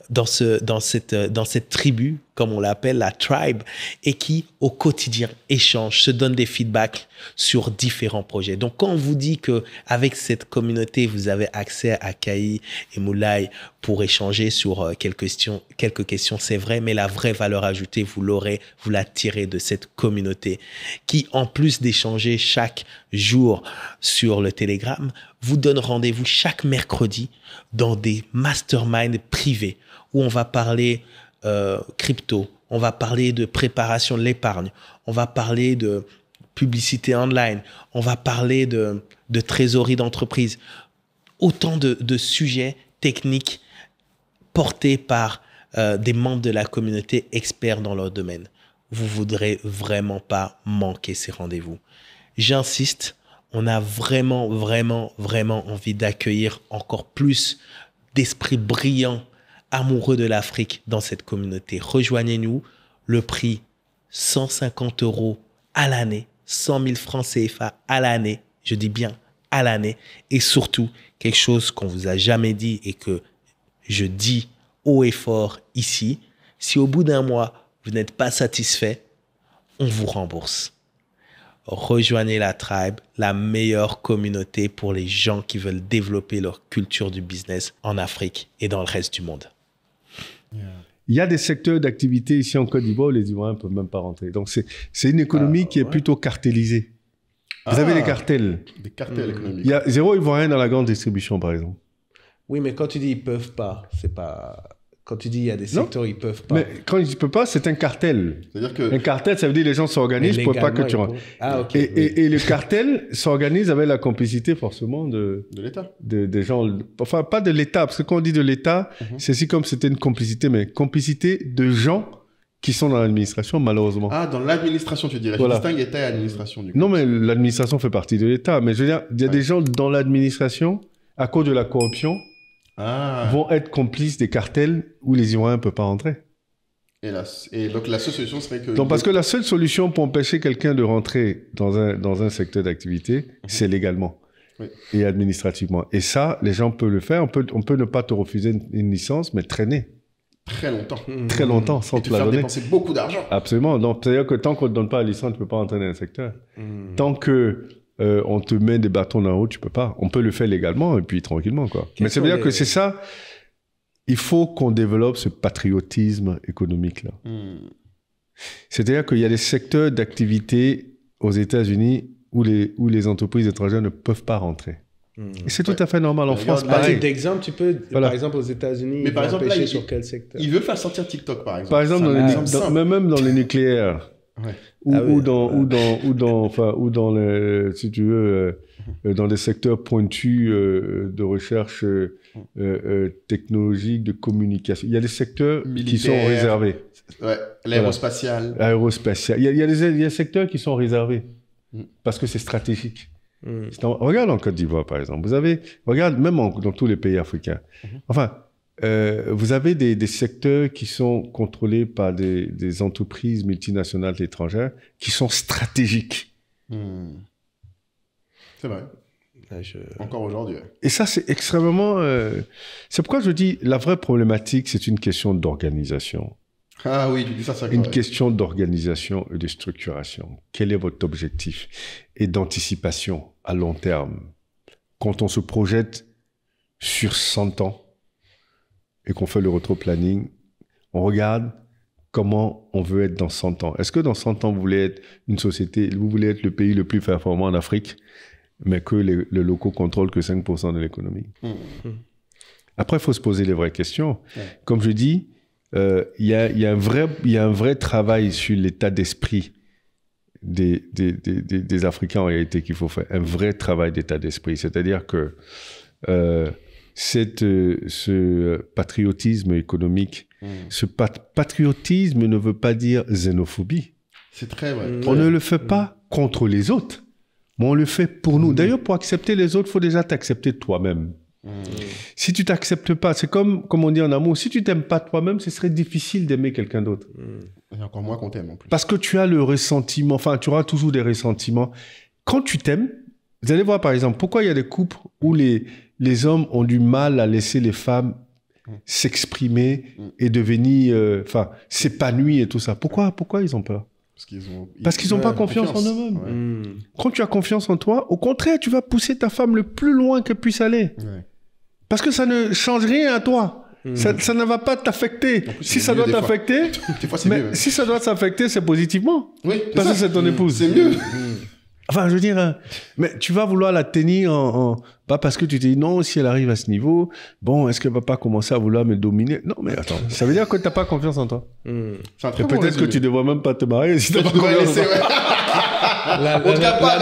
dans, ce, dans, cette, dans cette tribu comme on l'appelle, la tribe, et qui, au quotidien, échange, se donne des feedbacks sur différents projets. Donc, quand on vous dit que avec cette communauté, vous avez accès à Kai et Moulay pour échanger sur euh, quelques questions, quelques questions, c'est vrai, mais la vraie valeur ajoutée, vous l'aurez, vous la tirez de cette communauté qui, en plus d'échanger chaque jour sur le Telegram, vous donne rendez-vous chaque mercredi dans des masterminds privés où on va parler euh, crypto, on va parler de préparation de l'épargne, on va parler de publicité online, on va parler de, trésorerie d'entreprise. Autant de, sujets techniques portés par euh, des membres de la communauté experts dans leur domaine. Vous voudrez vraiment pas manquer ces rendez-vous. J'insiste, on a vraiment, vraiment, vraiment envie d'accueillir encore plus d'esprits brillants amoureux de l'Afrique dans cette communauté. Rejoignez-nous. Le prix 150 euros à l'année, 100 000 francs CFA à l'année. Je dis bien à l'année. Et surtout, quelque chose qu'on vous a jamais dit et que je dis haut et fort ici. Si au bout d'un mois, vous n'êtes pas satisfait, on vous rembourse. Rejoignez la Tribe, la meilleure communauté pour les gens qui veulent développer leur culture du business en Afrique et dans le reste du monde. Il y a des secteurs d'activité ici en Côte d'Ivoire, les Ivoiriens ne peuvent même pas rentrer. Donc, c'est une économie ah, qui est plutôt cartélisée. Vous avez ah. des cartels. Des cartels économiques. Il y a zéro Ivoirien dans la grande distribution, par exemple. Oui, mais quand tu dis ils peuvent pas, c'est pas. Quand tu dis il y a des secteurs, ils peuvent pas. Mais quand ils ne peuvent pas, c'est un cartel. C'est-à-dire que... Un cartel, ça veut dire que les gens s'organisent pour pas que tu rentres. Ah, et, le cartel s'organise avec la complicité forcément de... De l'État. des gens... Enfin, pas de l'État, parce que quand on dit de l'État, mhm. c'est si comme c'était une complicité, mais complicité de gens qui sont dans l'administration, malheureusement. Ah, dans l'administration, tu dirais. Je distingue État et administration, du coup. Non, mais l'administration fait partie de l'État. Mais je veux dire, il y a des gens dans l'administration, à cause de la corruption, ah. vont être complices des cartels où les Ivoiriens ne peuvent pas rentrer. Et, et donc la seule solution serait que... Donc parce que la seule solution pour empêcher quelqu'un de rentrer dans un, dans un secteur d'activité, mhm. c'est légalement. et administrativement. Et ça, les gens peuvent le faire. On peut, on peut ne pas te refuser une, licence, mais traîner. Très longtemps. Très longtemps, sans et te, te la faire dépenser beaucoup d'argent. Absolument. c'est-à-dire que tant qu'on ne te donne pas la licence, tu ne peux pas entraîner dans secteur. Hmm. Tant que euh, on te met des bâtons dans haut tu peux pas. On peut le faire légalement et puis tranquillement, quoi. Mais cest veut dire que c'est ça. Il faut qu'on développe ce patriotisme économique-là. Hmm. C'est-à-dire qu'il y a des secteurs d'activité aux États-Unis où les, entreprises étrangères ne peuvent pas rentrer. Hmm. C'est tout à fait normal. En France, Par exemple, tu peux, par exemple, aux États-Unis, mais par exemple, il, sur quel secteur Il veut faire sortir TikTok, par exemple. Par exemple, dans les, même dans le nucléaires. Ah ou, dans, les euh, ou, dans, enfin, ou dans si tu veux, euh, dans les secteurs pointus euh, de recherche technologique, de communication. Il y a des secteurs qui sont réservés. Ouais, l'aérospatial. Il y, a, des, secteurs qui sont réservés mm. parce que c'est stratégique. Mm. regarde en Côte d'Ivoire, par exemple. Vous avez, regarde même dans tous les pays africains. Mm-hmm. Enfin, euh, vous avez des, secteurs qui sont contrôlés par des, entreprises multinationales étrangères qui sont stratégiques. Hmm. C'est vrai. Encore aujourd'hui. Et ça, c'est extrêmement. Euh, c'est pourquoi je dis la vraie problématique, c'est une question d'organisation. Ah oui, ça, ça Une question d'organisation et de structuration. Quel est votre objectif Et d'anticipation à long terme. Quand on se projette sur 100 ans, et qu'on fait le retro-planning, on regarde comment on veut être dans 100 ans. Est-ce que dans 100 ans, vous voulez être une société, vous voulez être le pays le plus performant en Afrique, mais que les, locaux contrôlent que 5% de l'économie mmh. Mmh. Après, il faut se poser les vraies questions. Comme je dis, euh, il y, a, un vrai travail sur l'état d'esprit des, des, Africains en réalité qu'il faut faire. Un vrai travail d'état d'esprit. C'est-à-dire que... Euh, cette, euh, ce euh, patriotisme économique. Hmm. Ce patriotisme ne veut pas dire xénophobie. C'est très vrai. On ne le fait pas contre les autres, mais on le fait pour nous. Hmm. D'ailleurs, pour accepter les autres, il faut déjà t'accepter toi-même. Hmm. Si tu t'acceptes pas, c'est comme, comme on dit en amour, si tu t'aimes pas toi-même, ce serait difficile d'aimer quelqu'un d'autre. Et encore moins qu'on t'aime en plus. Parce que tu as le ressentiment, enfin, tu auras toujours des ressentiments. Quand tu t'aimes, vous allez voir, par exemple, pourquoi il y a des couples où les, les hommes ont du mal à laisser les femmes s'exprimer mm. et devenir, euh, enfin, s'épanouir et tout ça. Pourquoi, pourquoi ils ont peur Parce qu'ils ont, Parce qu'ils n'ont pas confiance, en eux-mêmes. Mm. Quand tu as confiance en toi, au contraire, tu vas pousser ta femme le plus loin qu'elle puisse aller. Parce que ça ne change rien à toi. Mm. Ça, ne va pas t'affecter. Si, ça doit t'affecter, si ça doit s'affecter, c'est positivement. Oui, parce que c'est ton épouse. C'est mieux. Enfin, je veux dire, euh, mais tu vas vouloir la tenir en, pas parce que tu te dis non, si elle arrive à ce niveau, bon, est-ce qu'elle va pas commencer à vouloir me dominer Non, mais attends, ça veut dire que t'as pas confiance en toi. Hmm. peut-être que tu devrais même pas te marier si t'as pas confiance. en toi. on pas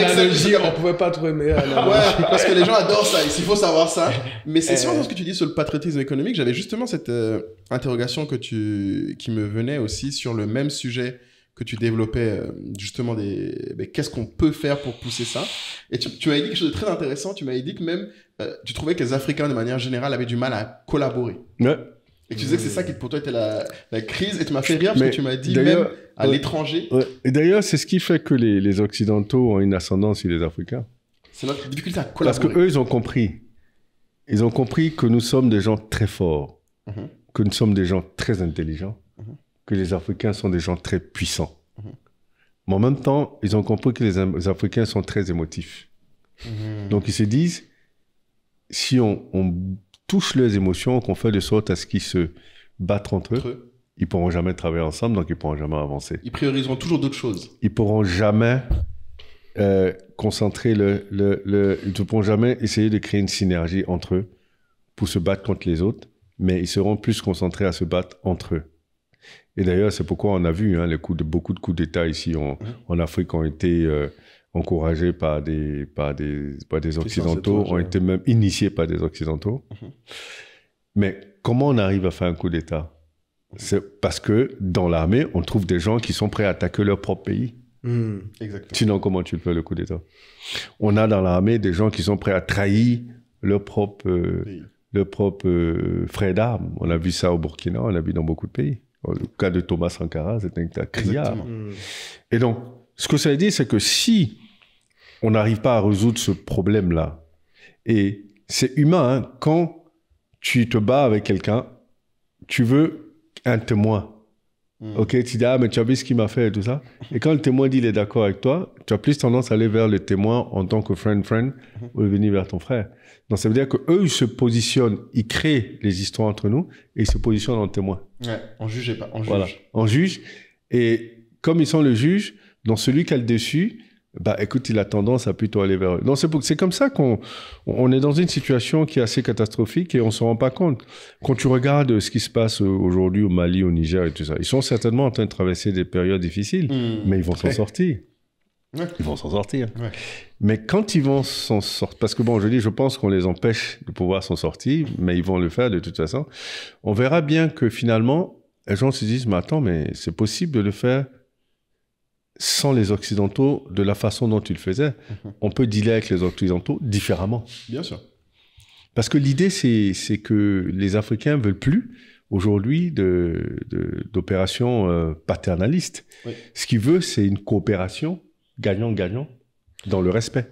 on pouvait pas trouver meilleur. Ouais, parce que les gens adorent ça, il faut savoir ça. Mais c'est euh. sûr, ce que tu dis sur le patriotisme économique, j'avais justement cette euh, interrogation que tu, qui me venait aussi sur le même sujet que tu développais euh, justement des qu'est-ce qu'on peut faire pour pousser ça et tu, tu dit quelque chose de très intéressant tu m'as dit que même euh, tu trouvais que les Africains de manière générale avaient du mal à collaborer ouais. et tu disais que c'est ça qui pour toi était la, crise et tu m'as fait rire parce que tu m'as dit même à l'étranger et d'ailleurs c'est ce qui fait que les, occidentaux ont une ascendance sur les Africains c'est notre difficulté à collaborer parce que eux ils ont compris ils ont compris que nous sommes des gens très forts mhm. que nous sommes des gens très intelligents que les Africains sont des gens très puissants. Mhm. Mais en même temps, ils ont compris que les, Africains sont très émotifs. Mhm. Donc ils se disent, si on, touche leurs émotions, qu'on fait de sorte à ce qu'ils se battent entre, eux, ils pourront jamais travailler ensemble, donc ils pourront jamais avancer. Ils prioriseront toujours d'autres choses. Ils pourront jamais euh, concentrer le ils ne pourront jamais essayer de créer une synergie entre eux pour se battre contre les autres, mais ils seront plus concentrés à se battre entre eux. Et d'ailleurs, c'est pourquoi on a vu hein, les coups de, beaucoup de coups d'État ici en, mmh. Afrique ont été euh, encouragés par des, des, des Occidentaux, ont été même initiés par des Occidentaux. Mmh. Mais comment on arrive à faire un coup d'État C'est parce que dans l'armée, on trouve des gens qui sont prêts à attaquer leur propre pays. Mmh. Sinon, comment tu fais le coup d'État On a dans l'armée des gens qui sont prêts à trahir leur propre, propre euh, frais d'armes. On a vu ça au Burkina, on a vu dans beaucoup de pays. Le cas de Thomas Sankara, c'est un cas criard. Mm. Et donc, ce que ça dit, c'est que si on n'arrive pas à résoudre ce problème-là, et c'est humain, hein, quand tu te bats avec quelqu'un, tu veux un témoin. Mm. Ok, tu dis, ah, mais tu as vu ce qu'il m'a fait et tout ça. Et quand le témoin dit, il est d'accord avec toi, tu as plus tendance à aller vers le témoin en tant que friend-friend ou mm-hmm. ou venir vers ton frère. Donc, ça veut dire qu'eux, ils se positionnent, ils créent les histoires entre nous et ils se positionnent en témoin. Ouais, on juge et pas, Voilà, on juge. Et comme ils sont le juge, dans celui qui a le dessus, bah écoute, il a tendance à plutôt aller vers eux. Non, c'est, c'est comme ça qu'on on est dans une situation qui est assez catastrophique et on ne s'en rend pas compte. Quand tu regardes ce qui se passe aujourd'hui au Mali, au Niger et tout ça, ils sont certainement en train de traverser des périodes difficiles, hmm. mais ils vont s'en sortir. Ils vont s'en sortir. Mais quand ils vont s'en sortir, parce que bon, je dis, je pense qu'on les empêche de pouvoir s'en sortir, mais ils vont le faire de toute façon. On verra bien que finalement, les gens se disent, mais attends, mais c'est possible de le faire sans les Occidentaux, de la façon dont ils le faisaient, mhm. on peut dealer avec les Occidentaux différemment. Bien sûr. Parce que l'idée, c'est que les Africains veulent plus aujourd'hui d'opérations euh, paternalistes. Ce qu'ils veulent, c'est une coopération gagnant-gagnant dans le respect.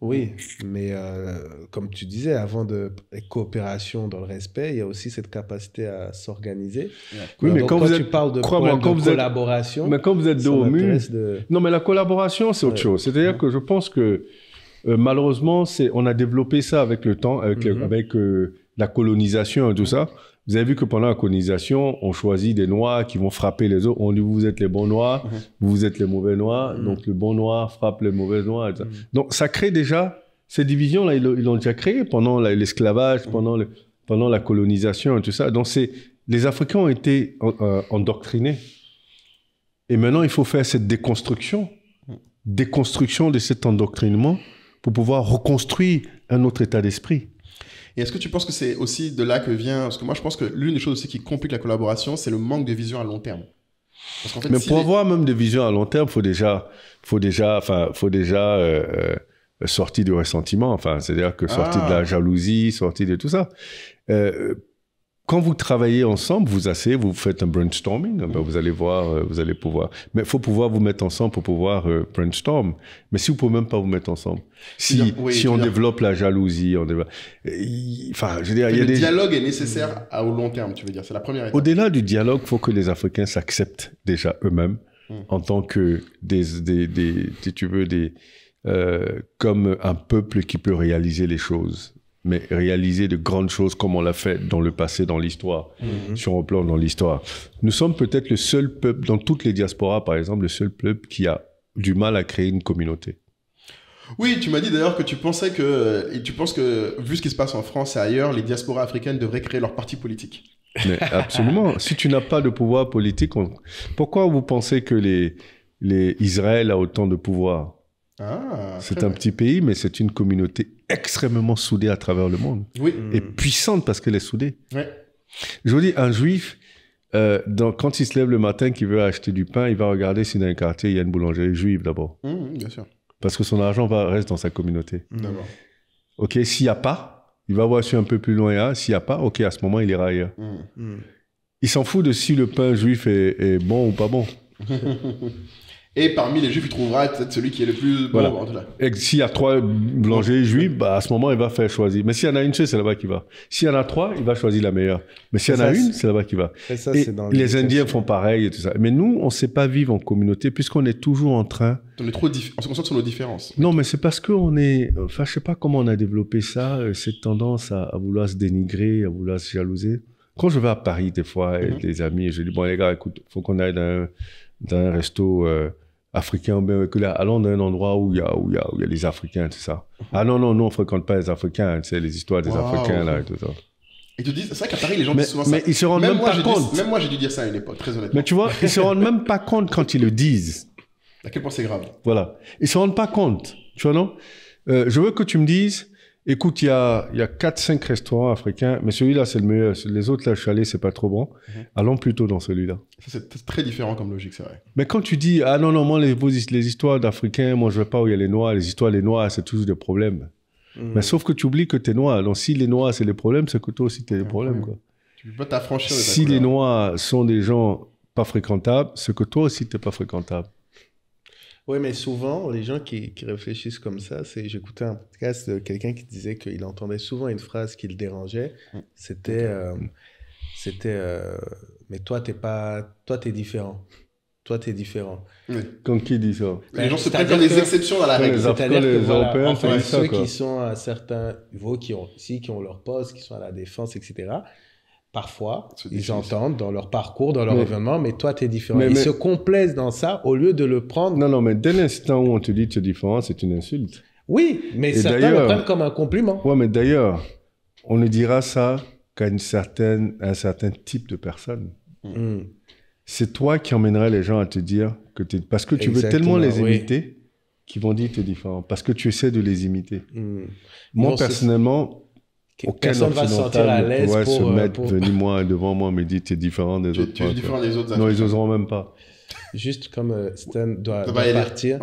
Oui, mais euh, comme tu disais, avant de coopération dans le respect, il y a aussi cette capacité à s'organiser. Oui, mais quand, vous tu parles de, collaboration, mais quand vous êtes de... non, mais la collaboration, c'est autre chose. C'est-à-dire que je pense que euh, malheureusement, c'est on a développé ça avec le temps, avec, mm-hmm. euh, la colonisation et tout ça. Vous avez vu que pendant la colonisation, on choisit des noirs qui vont frapper les autres. On dit vous êtes les bons noirs, mhm. vous êtes les mauvais noirs. Mhm. Donc le bon noir frappe les mauvais noirs. Mhm. Donc ça crée déjà ces divisions là, ils l'ont déjà créé pendant l'esclavage, pendant le, pendant la colonisation et tout ça. Donc les Africains ont été euh, endoctrinés. Et maintenant il faut faire cette déconstruction, déconstruction de cet endoctrinement pour pouvoir reconstruire un autre état d'esprit. Et est-ce que tu penses que c'est aussi de là que vient, parce que moi je pense que l'une des choses aussi qui complique la collaboration, c'est le manque de vision à long terme. Mais pour avoir même de vision à long terme, faut déjà, faut déjà, enfin, faut déjà euh, euh, sortir du ressentiment. Enfin, c'est-à-dire que sortir de la ah. jalousie, sortir de tout ça. Euh, quand vous travaillez ensemble, vous assez, vous faites un brainstorming, hein, ben, mm. vous allez voir, euh, vous allez pouvoir. Mais il faut pouvoir vous mettre ensemble pour pouvoir euh, brainstorm. Mais si vous ne pouvez même pas vous mettre ensemble, si, on développe la jalousie, on Enfin, je veux dire, il y a le dialogue est nécessaire à, au long terme, tu veux dire. C'est la première étape. Au-delà du dialogue, il faut que les Africains s'acceptent déjà eux-mêmes mm. en tant que des, des, des, tu veux, des, euh, comme un peuple qui peut réaliser les choses mais réaliser de grandes choses comme on l'a fait dans le passé, dans l'histoire, sur un plan dans l'histoire. Nous sommes peut-être le seul peuple, dans toutes les diasporas par exemple, le seul peuple qui a du mal à créer une communauté. Oui, tu m'as dit d'ailleurs que tu pensais que, et tu penses que, vu ce qui se passe en France et ailleurs, les diasporas africaines devraient créer leur parti politique. absolument. si tu n'as pas de pouvoir politique, pourquoi vous pensez que les, les Israël a autant de pouvoir ah. c'est un petit pays, mais c'est une communauté extrêmement soudée à travers le monde. Oui. Et puissante parce qu'elle est soudée. Je vous dis, un juif, euh, dans, quand il se lève le matin, qu'il veut acheter du pain, il va regarder si dans un quartier, il y a une boulangerie juive d'abord. Mmh, mmh, bien sûr. Parce que son argent va, reste dans sa communauté. Mmh. OK, s'il n'y a pas, il va voir si un peu plus loin, hein, s'il n'y a pas, OK, à ce moment, il ira ailleurs. Il s'en fout de si le pain juif est, est bon ou pas bon. Et parmi les juifs, il trouvera peut-être celui qui est le plus bon. Voilà. Et s'il y a trois boulangers juifs, bah, à ce moment, il va faire choisir. Mais s'il y en a une, c'est là-bas qu'il va. S'il y en a trois, il va choisir la meilleure. Mais s'il y en a une, c'est là-bas qu'il va. Et, les Indiens font pareil et tout ça. Mais nous, on ne sait pas vivre en communauté puisqu'on est toujours en train. On est trop on se concentre sur nos différences. Non, mais c'est parce qu'on est. Enfin, je sais pas comment on a développé ça, euh, cette tendance à, vouloir se dénigrer, à vouloir se jalouser. Quand je vais à Paris, des fois, avec mhm. des amis, je dis bon, les gars, écoute, faut qu'on aille dans un, resto. Euh, africains, que là, allons dans un endroit où il y a, où il y a, où il y a les Africains, tout ça. Mhm. Ah non, non, non, on fréquente pas les Africains, tu sais, les histoires des Africains, là, et tout ça. Ils te disent, c'est vrai qu'à Paris, les gens mais, disent souvent mais ça. Mais ils se rendent même, pas compte. même moi, j'ai dû dire ça à une époque, très honnêtement. Mais tu vois, ils se rendent même pas compte quand ils le disent. À quel point c'est grave. Voilà. Ils se rendent pas compte. Tu vois, non? Euh, je veux que tu me dises, Écoute, il y a, y a 4-5 restaurants africains, mais celui-là, c'est le meilleur. Les autres, là, chalet, c'est pas trop bon. Mhm. Allons plutôt dans celui-là. C'est très différent comme logique, c'est vrai. Mais quand tu dis, ah non, non, moi, les, histoires d'Africains, moi, je veux pas où il y a les Noirs, les histoires les Noirs, c'est toujours des problèmes. Mhm. Mais sauf que tu oublies que tu es Noir. Donc, si les Noirs, c'est les problèmes, c'est que toi aussi, tu es des problèmes, quoi. Tu peux pas t'affranchir Si les Noirs sont des gens pas fréquentables, c'est que toi aussi, t'es pas fréquentable. Oui, mais souvent, les gens qui, réfléchissent comme ça, c'est j'écoutais un podcast de quelqu'un qui disait qu'il entendait souvent une phrase qui le dérangeait. C'était, euh, c'était, euh, mais toi, t'es pas, toi, t'es différent. Toi, t'es différent. Quand qui dit ça bah, Les gens se prennent des exceptions à la règle. C'est-à-dire que Européens, ceux qui sont à certains niveaux, qui ont aussi, qui ont leur poste, qui sont à la défense, etc. Parfois, ils entendent dans leur parcours, dans leur événement, mais toi, tu es différent. ils se complaisent dans ça au lieu de le prendre. Non, non, mais dès l'instant où on te dit tu es différent, c'est une insulte. Oui, mais Et certains le prennent comme un compliment. Oui, mais d'ailleurs, on ne dira ça qu'à une certaine, un certain type de personne. Hmm. C'est toi qui emmènerais les gens à te dire que tu es... Parce que tu veux tellement les imiter qu'ils vont dire tu es différent, parce que tu essaies de les imiter. Hmm. Moi, personnellement aucun personne ne va se sentir à l'aise pour, se euh, mettre, pour... venir moi devant moi me dire tu es différent des autres. Tu es différent des autres. Non, ils n'oseront même pas. Juste comme euh, Stan doit, partir,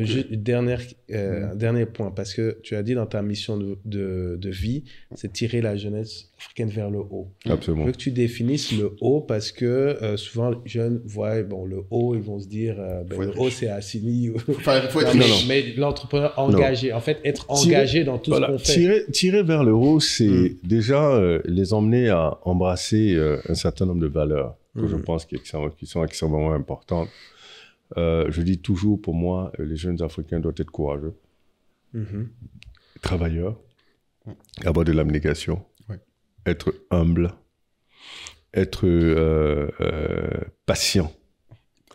juste, euh, mm. dernier point, parce que tu as dit dans ta mission de, vie, c'est tirer la jeunesse africaine vers le haut. Mm. Absolument. Je veux que tu définisses le haut, parce que euh, souvent les jeunes voient bon, le haut, ils vont se dire ben, le haut c'est Assini. Mais l'entrepreneur engagé, en fait, être engagé dans tout ce qu'on fait. Tirer, vers le haut, c'est mm. déjà les emmener à embrasser un certain nombre de valeurs que je mhm. pense qui, sont, qui sont extrêmement importantes. Euh, je dis toujours, pour moi, les jeunes Africains doivent être courageux, mhm. travailleurs, avoir de l'abnégation, être humble, être euh, euh, patient.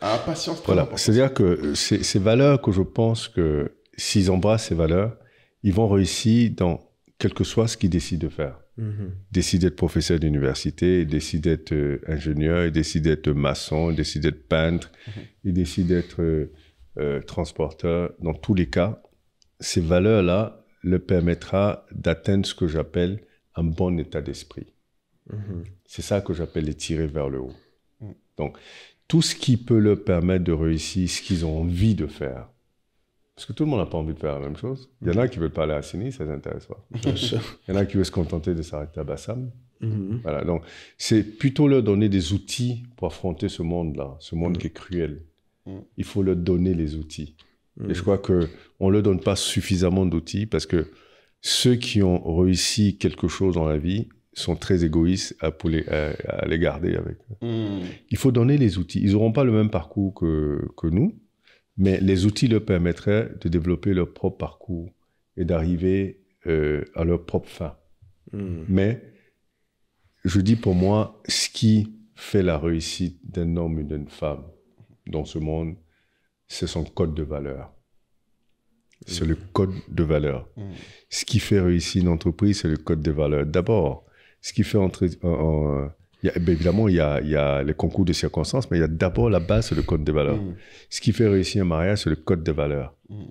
Ah, patience, voilà. C'est-à-dire que ces valeurs que je pense que s'ils embrassent ces valeurs, ils vont réussir dans quel que soit ce qu'ils décident de faire. Mhm. Décide d'être professeur d'université, décide d'être euh, ingénieur, décide d'être maçon, décide d'être peintre, mhm. décide d'être euh, euh, transporteur. Dans tous les cas, ces valeurs-là le permettra d'atteindre ce que j'appelle un bon état d'esprit. Mhm. C'est ça que j'appelle les tirer vers le haut. Mm. Donc, tout ce qui peut leur permettre de réussir ce qu'ils ont envie de faire, parce que tout le monde n'a pas envie de faire la même chose. Il y en a qui veulent pas aller à Sini, ça ne les intéresse pas. Ah, Il y en a qui veulent se contenter de s'arrêter à Bassam. Mm-hmm. Voilà, donc c'est plutôt leur donner des outils pour affronter ce monde-là, ce monde mm. qui est cruel. Mm. Il faut leur donner les outils. Et je mm. crois qu'on ne leur donne pas suffisamment d'outils parce que ceux qui ont réussi quelque chose dans la vie sont très égoïstes à, les, à, les garder avec. Il faut donner les outils. Ils n'auront pas le même parcours que, que nous mais les outils leur permettraient de développer leur propre parcours et d'arriver euh, à leur propre fin. Hmm. Mais je dis pour moi, ce qui fait la réussite d'un homme ou d'une femme dans ce monde, c'est son code de valeur. C'est le hmm. code de valeur. Hmm. Ce qui fait réussir une entreprise, c'est le code de valeur. D'abord, ce qui fait entre, eh ben, évidemment, il y, a, les concours de circonstances, mais il y a d'abord la base, c'est le code des valeurs. Mm. Ce qui fait réussir un mariage, c'est le code des valeurs. Mm.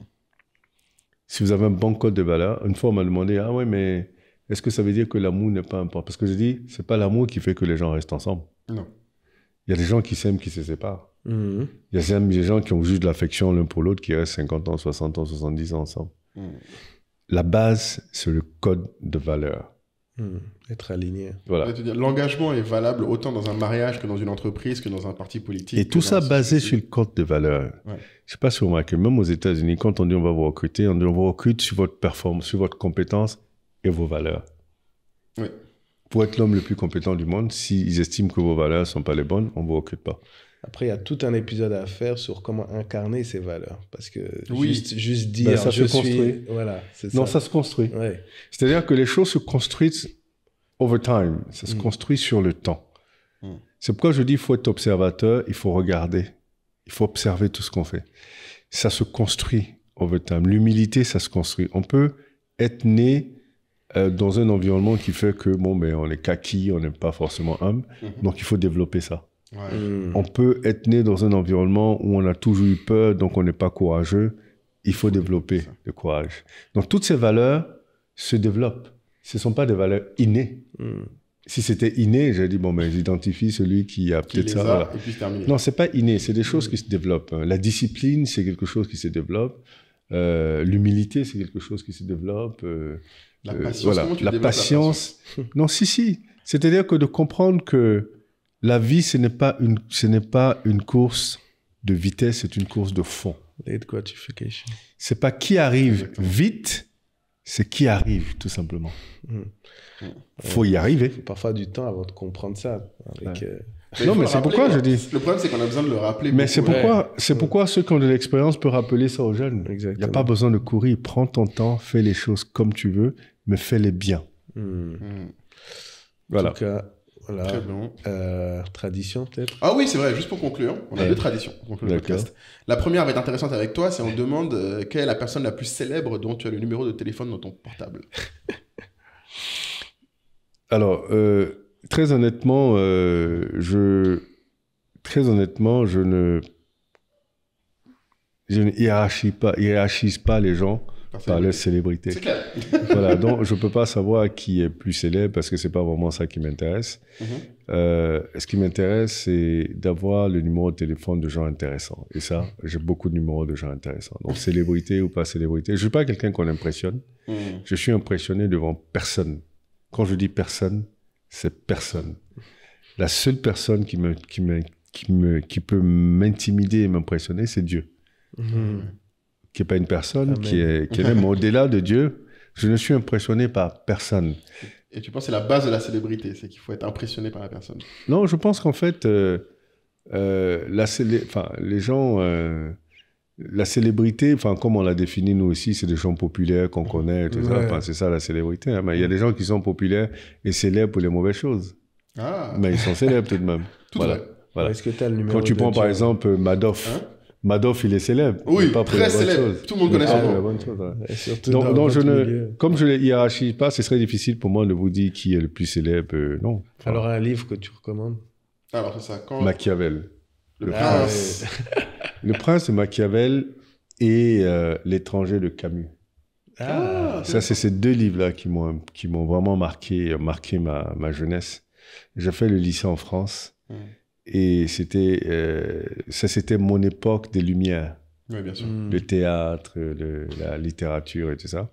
Si vous avez un bon code de valeurs, une fois on m'a demandé Ah ouais, mais est-ce que ça veut dire que l'amour n'est pas important Parce que je dis c'est pas l'amour qui fait que les gens restent ensemble. Non. Il y a des gens qui s'aiment, qui se séparent. Mm. Il y a des gens qui ont juste de l'affection l'un pour l'autre, qui restent 50 ans, 60 ans, 70 ans ensemble. La base, c'est le code de valeurs. Hmm. être aligné. L'engagement est valable autant dans un mariage que dans une entreprise, que dans un parti politique. Et tout ça basé sur le code de valeur. Ouais. Je sais pas si vous remarquez, même aux États-Unis, quand on dit on va vous recruter, on dit vous recrute sur votre performance, sur votre compétence et vos valeurs. Pour être l'homme le plus compétent du monde, s'ils estiment que vos valeurs ne sont pas les bonnes, on ne vous recrute pas. Après, il y a tout un épisode à faire sur comment incarner ces valeurs. Parce que juste, juste bah, dire. ça je se suis... Voilà, Non, ça se construit. C'est-à-dire que les choses se construisent over time. Ça se mm. construit sur le temps. Mm. C'est pourquoi je dis il faut être observateur, il faut regarder, il faut observer tout ce qu'on fait. Ça se construit over time. L'humilité, ça se construit. On peut être né euh, dans un environnement qui fait que, bon, mais ben, on est kaki, on n'est pas forcément homme. Mm-hmm. Donc, il faut développer ça. On peut être né dans un environnement où on a toujours eu peur, donc on n'est pas courageux. Il faut, développer le courage. Donc toutes ces valeurs se développent. Ce ne sont pas des valeurs innées. Hmm. Si c'était inné, j'ai dit, bon, mais ben, j'identifie celui qui a peut-être ça. et puis non, c'est pas inné, c'est des hmm. choses qui se développent. Hein. La discipline, c'est quelque chose qui se développe. Euh, l'humilité, c'est quelque chose qui se développe. Euh, euh, la patience. non, si, si. C'est-à-dire que de comprendre que la vie, ce n'est pas une, ce n'est pas une course de vitesse, c'est une course de fond. Late gratification. C'est pas qui arrive vite, c'est qui arrive, tout simplement. Hmm. Faut y arriver. Faut parfois du temps avant de comprendre ça. Euh, non, mais c'est pourquoi je dis. Le problème, c'est qu'on a besoin de le rappeler. Mais c'est pourquoi, pourquoi ceux qui ont de l'expérience peuvent rappeler ça aux jeunes. Il n'y a pas besoin de courir. Prends ton temps, fais les choses comme tu veux, mais fais-les bien. Hmm. Hmm. Voilà. Très bon. Euh, tradition, peut-être Ah oui, c'est vrai, juste pour conclure, on a deux traditions La première va être intéressante avec toi, c'est on demande euh, quelle est la personne la plus célèbre dont tu as le numéro de téléphone dans ton portable. Alors, euh, très honnêtement, je. Très honnêtement, je ne. Je ne hiérarchise pas les gens par les célébrités. voilà, donc je ne peux pas savoir qui est plus célèbre parce que ce n'est pas vraiment ça qui m'intéresse. Mm-hmm. Euh, ce qui m'intéresse, c'est d'avoir le numéro de téléphone de gens intéressants. Et ça, j'ai beaucoup de numéros de gens intéressants. Donc, célébrité ou pas célébrité, je ne suis pas quelqu'un qu'on impressionne. Mm. Je suis impressionné devant personne. Quand je dis personne, c'est personne. La seule personne qui, peut m'intimider et m'impressionner, c'est Dieu. Mm-hmm qui n'est pas une personne, qui est, est même au-delà de Dieu. Je ne suis impressionné par personne. Et tu penses que c'est la base de la célébrité, c'est qu'il faut être impressionné par la personne Non, je pense qu'en fait, euh, euh, la les gens, euh, la célébrité, enfin, comme on l'a défini nous aussi, c'est des gens populaires qu'on connaît, c'est ça la célébrité. Hein. Mais il y a des gens qui sont populaires et célèbres pour les mauvaises choses. Ah. Mais ils sont célèbres tout de même. voilà. Quand tu prends par exemple Madoff. Hein Madoff, il est célèbre. Oui, très célèbre. Tout le monde connaît ah, son nom. Donc, je ne, comme je ne hiérarchise pas, ce serait difficile pour moi de vous dire qui est le plus célèbre. Euh, non. Alors, un livre que tu recommandes ah, Alors, ça, quand... Machiavel. Le, ah, prince. le prince de Machiavel et euh, L'étranger de Camus. Ah, ça, c'est ces deux livres-là qui m'ont, qui m'ont vraiment marqué, marqué ma, ma jeunesse. J'ai fait le lycée en France. Et c'était, euh, ça, c'était mon époque des Lumières. Oui, bien sûr. Hmm. Le théâtre, la littérature et tout ça.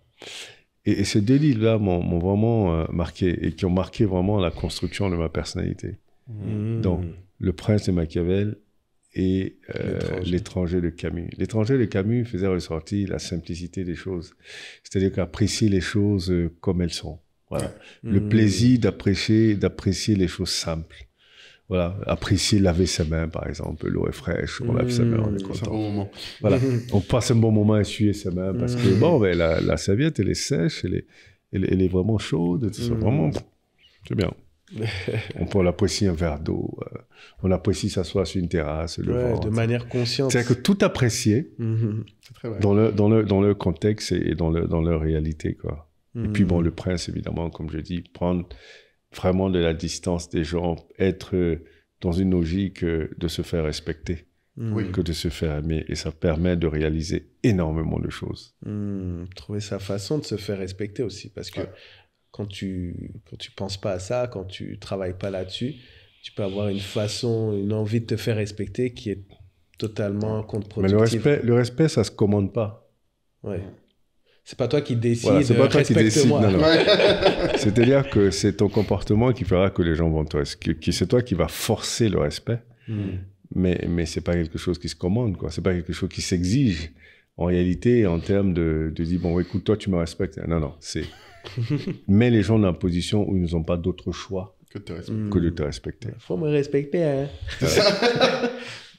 Et, ces deux livres-là m'ont vraiment euh, marqué et qui ont marqué vraiment la construction de ma personnalité. Hmm. Donc, Le Prince de Machiavel et euh, L'étranger de Camus. L'étranger de Camus faisait ressortir la simplicité des choses, c'est-à-dire qu'apprécier les choses comme elles sont. Voilà. Le hmm. plaisir d'apprécier, d'apprécier les choses simples. Voilà, apprécier laver ses mains, par exemple. L'eau est fraîche, on lave ses mains, on est mmh, content. Voilà, on passe un bon moment à essuyer ses mains parce que, mmh. bon, ben, la, la, serviette, elle est sèche, elle est, elle, est vraiment chaude. c'est mmh. Vraiment, c'est bien. on peut apprécier un verre d'eau, euh, on apprécie s'asseoir sur une terrasse, le ouais, de manière consciente. C'est-à-dire que tout apprécier dans, le, dans, le, dans le contexte et dans, le, dans leur réalité. Quoi. Et puis, bon, le prince, évidemment, comme je dis, prendre vraiment de la distance des gens, être dans une logique euh, de se faire respecter. Mm. que de se faire aimer. Et ça permet de réaliser énormément de choses. Mm. Trouver sa façon de se faire respecter aussi. Parce que quand tu quand tu penses pas à ça, quand tu travailles pas là-dessus, tu peux avoir une façon, une envie de te faire respecter qui est totalement contre-productive. Mais le respect, le respect, ça se commande pas. Ouais c'est pas toi qui décide. c'est pas euh, qui décide. C'est-à-dire que c'est ton comportement qui fera que les gens vont toi. C'est toi qui va forcer le respect. Hmm. Mais, mais c'est pas quelque chose qui se commande, quoi. C'est pas quelque chose qui s'exige. En réalité, en termes de, de dire, bon, écoute, toi, tu me respectes. Non, non, c'est. Mets les gens dans la position où ils n'ont pas d'autre choix que, hmm. que de te respecter. Faut me respecter, hein.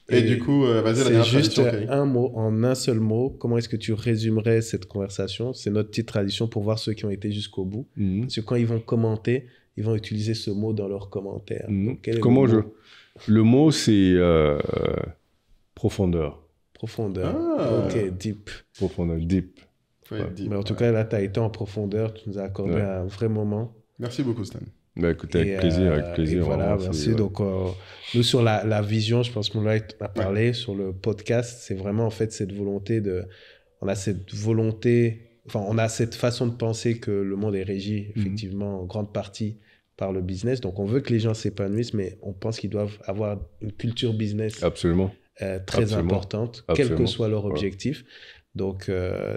Et, du coup, euh, vas-y, juste un mot, en un seul mot, comment est-ce que tu résumerais cette conversation C'est notre petite tradition pour voir ceux qui ont été jusqu'au bout. Mhm. Parce que quand ils vont commenter, ils vont utiliser ce mot dans leurs commentaires. Mhm. comment le je... le mot, c'est euh, profondeur. Profondeur. Ah. Ok, deep. Profondeur, deep. Mais en tout cas, là, tu as été en profondeur. Tu nous as accordé un vrai moment. Merci beaucoup, Stan. Bah, écoutez, avec plaisir, avec euh, plaisir. voilà, merci. Donc, euh, nous, sur la, la, vision, je pense que l'a a parlé, sur le podcast, c'est vraiment en fait cette volonté de. On a cette volonté, enfin, on a cette façon de penser que le monde est régi, mhm. effectivement, en grande partie par le business. Donc, on veut que les gens s'épanouissent, mais on pense qu'ils doivent avoir une culture business. Absolument. Euh, très importante, quel que soit leur objectif. Donc,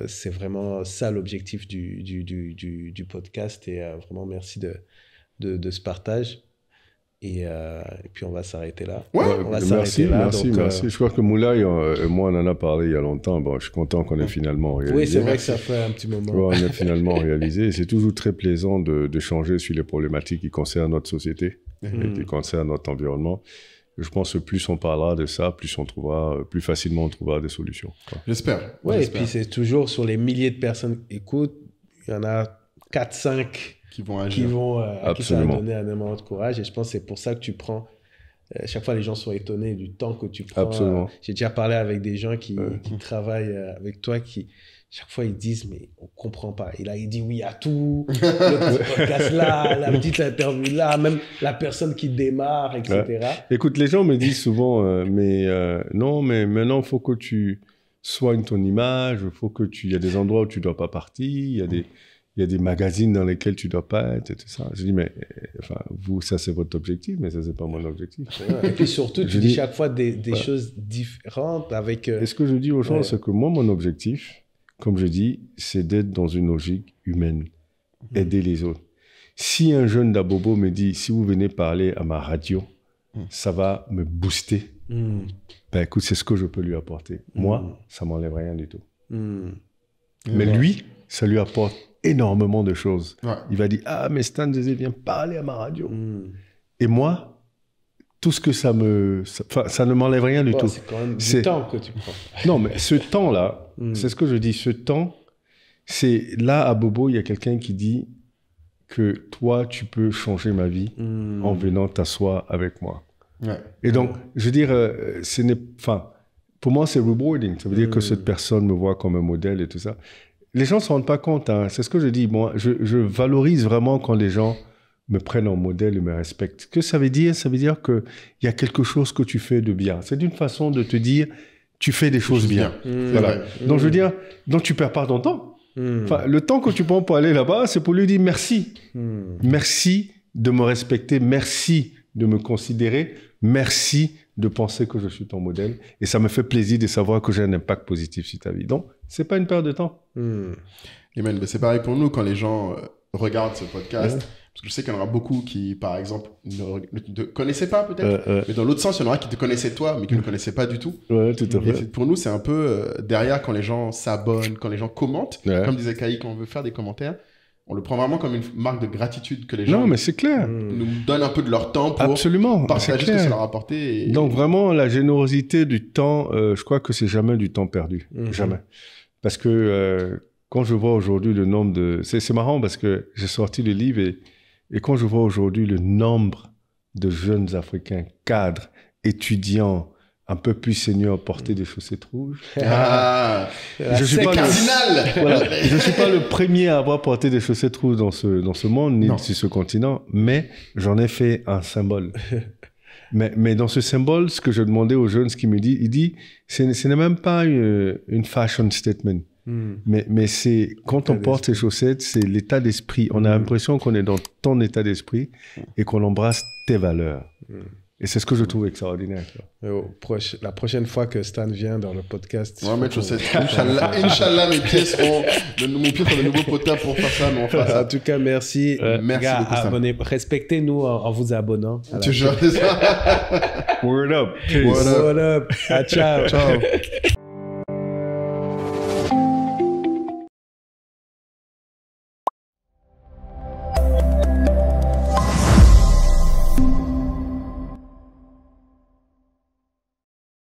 c'est vraiment ça l'objectif du du, du, du, podcast. Et vraiment, merci de, de, ce partage. Euh, et, puis on va s'arrêter là. Ouais, on va merci, là, merci, donc, euh, merci. Je crois que Moulay euh, et moi, on en a parlé il y a longtemps. Bon, je suis content qu'on ait finalement réalisé. Oui, c'est vrai que ça fait un petit moment. on a finalement réalisé. C'est toujours très plaisant de, changer sur les problématiques qui concernent notre société, mhm. et qui concernent notre environnement. Je pense que plus on parlera de ça, plus on trouvera, plus facilement on trouvera des solutions. J'espère. Oui, et puis c'est toujours sur les milliers de personnes qui écoutent, il y en a 4-5 qui vont agir. Qui vont, qui euh, donner un moment de courage. Et je pense que c'est pour ça que tu prends. Euh, chaque fois, les gens sont étonnés du temps que tu prends. Euh, j'ai déjà parlé avec des gens qui, qui travaillent avec toi qui, chaque fois ils disent mais on comprend pas et là il dit oui à tout le podcast là la petite interview là même la personne qui démarre etc écoute les gens me disent souvent mais non mais maintenant il faut que tu soignes ton image Il faut que tu il y a des endroits où tu dois pas partir il y a des il y a des magazines dans lesquels tu dois pas être et tout ça. Je dis, mais euh, enfin, vous, ça c'est votre objectif, mais ça c'est pas mon objectif. Et puis surtout, tu dis, chaque fois des, choses différentes avec. est euh, ce que je dis aux gens, c'est que moi, mon objectif, comme je dis, c'est d'être dans une logique humaine, mm. aider les autres. Si un jeune d'Abobo me dit, si vous venez parler à ma radio, mm. ça va me booster, mm. ben écoute, c'est ce que je peux lui apporter. Moi, ça m'enlève rien du tout. Mais lui, ça lui apporte énormément de choses. Il va dire Ah, mais Stan viens viens parler à ma radio. Hmm. Et moi, tout ce que ça me. Ça, ça ne m'enlève rien du tout. C'est quand même temps que tu prends. non, mais ce temps-là, hmm. c'est ce que je dis ce temps, c'est là à Bobo, il y a quelqu'un qui dit que toi, tu peux changer ma vie hmm. en venant t'asseoir avec moi. Et donc, je veux dire, euh, ce n'est. Enfin pour moi, c'est rewarding. Ça veut dire que mm. cette personne me voit comme un modèle et tout ça. Les gens ne se rendent pas compte. Hein. C'est ce que je dis. Moi, je, valorise vraiment quand les gens me prennent en modèle et me respectent. que ça veut dire, ça veut dire qu'il y a quelque chose que tu fais de bien. C'est d'une façon de te dire, tu fais des choses bien. Mm. Donc, je veux dire, donc tu perds pas ton temps. Mm. le temps que tu prends pour aller là-bas, c'est pour lui dire merci. Merci de me respecter. Merci de me considérer. Merci de penser que je suis ton modèle et ça me fait plaisir de savoir que j'ai un impact positif sur ta vie. Donc, c'est pas une perte de temps. Mmh. c'est pareil pour nous quand les gens euh, regardent ce podcast. Parce que je sais qu'il y en aura beaucoup qui, par exemple, ne, te connaissaient pas peut-être. Euh, euh. Mais dans l'autre sens, il y en aura qui te connaissaient toi, mais qui ne connaissaient pas du tout. pour nous, c'est un peu derrière quand les gens s'abonnent, quand les gens commentent. Comme disait Kai, quand on veut faire des commentaires, on le prend vraiment comme une marque de gratitude que les gens non, mais clair. nous donnent un peu de leur temps pour partager ce que ça leur a apporté. Donc vraiment, la générosité du temps, euh, je crois que c'est jamais du temps perdu. Mhm. Jamais. Parce que euh, quand je vois aujourd'hui le nombre de... C'est marrant parce que j'ai sorti le livre et quand je vois aujourd'hui le nombre de jeunes Africains, cadres, étudiants, un peu plus seigneur porter des chaussettes rouges. Ah, je suis cardinal. Le, voilà, je suis pas le premier à avoir porté des chaussettes rouges dans ce dans ce monde ni sur ce continent, mais j'en ai fait un symbole. mais, dans ce symbole, ce que je demandais aux jeunes, ce qu'il me dit, il dit, ce n'est même pas une, fashion statement. Hmm. Mais, c'est quand on porte ces chaussettes, c'est l'état d'esprit. On a hmm. l'impression qu'on est dans ton état d'esprit et qu'on embrasse tes valeurs. Hmm. Et c'est ce que je trouve extraordinaire. la prochaine fois que Stan vient dans le podcast. On va mettre cette. Inch'Allah, Inch'Allah, mes pieds seront. Mon pied sur le nouveau potable pour faire ça, mais En tout cas, merci. Euh, merci gars, beaucoup, Respectez-nous en, vous abonnant. Toujours. Word up. Word up. Word up. ciao. ciao.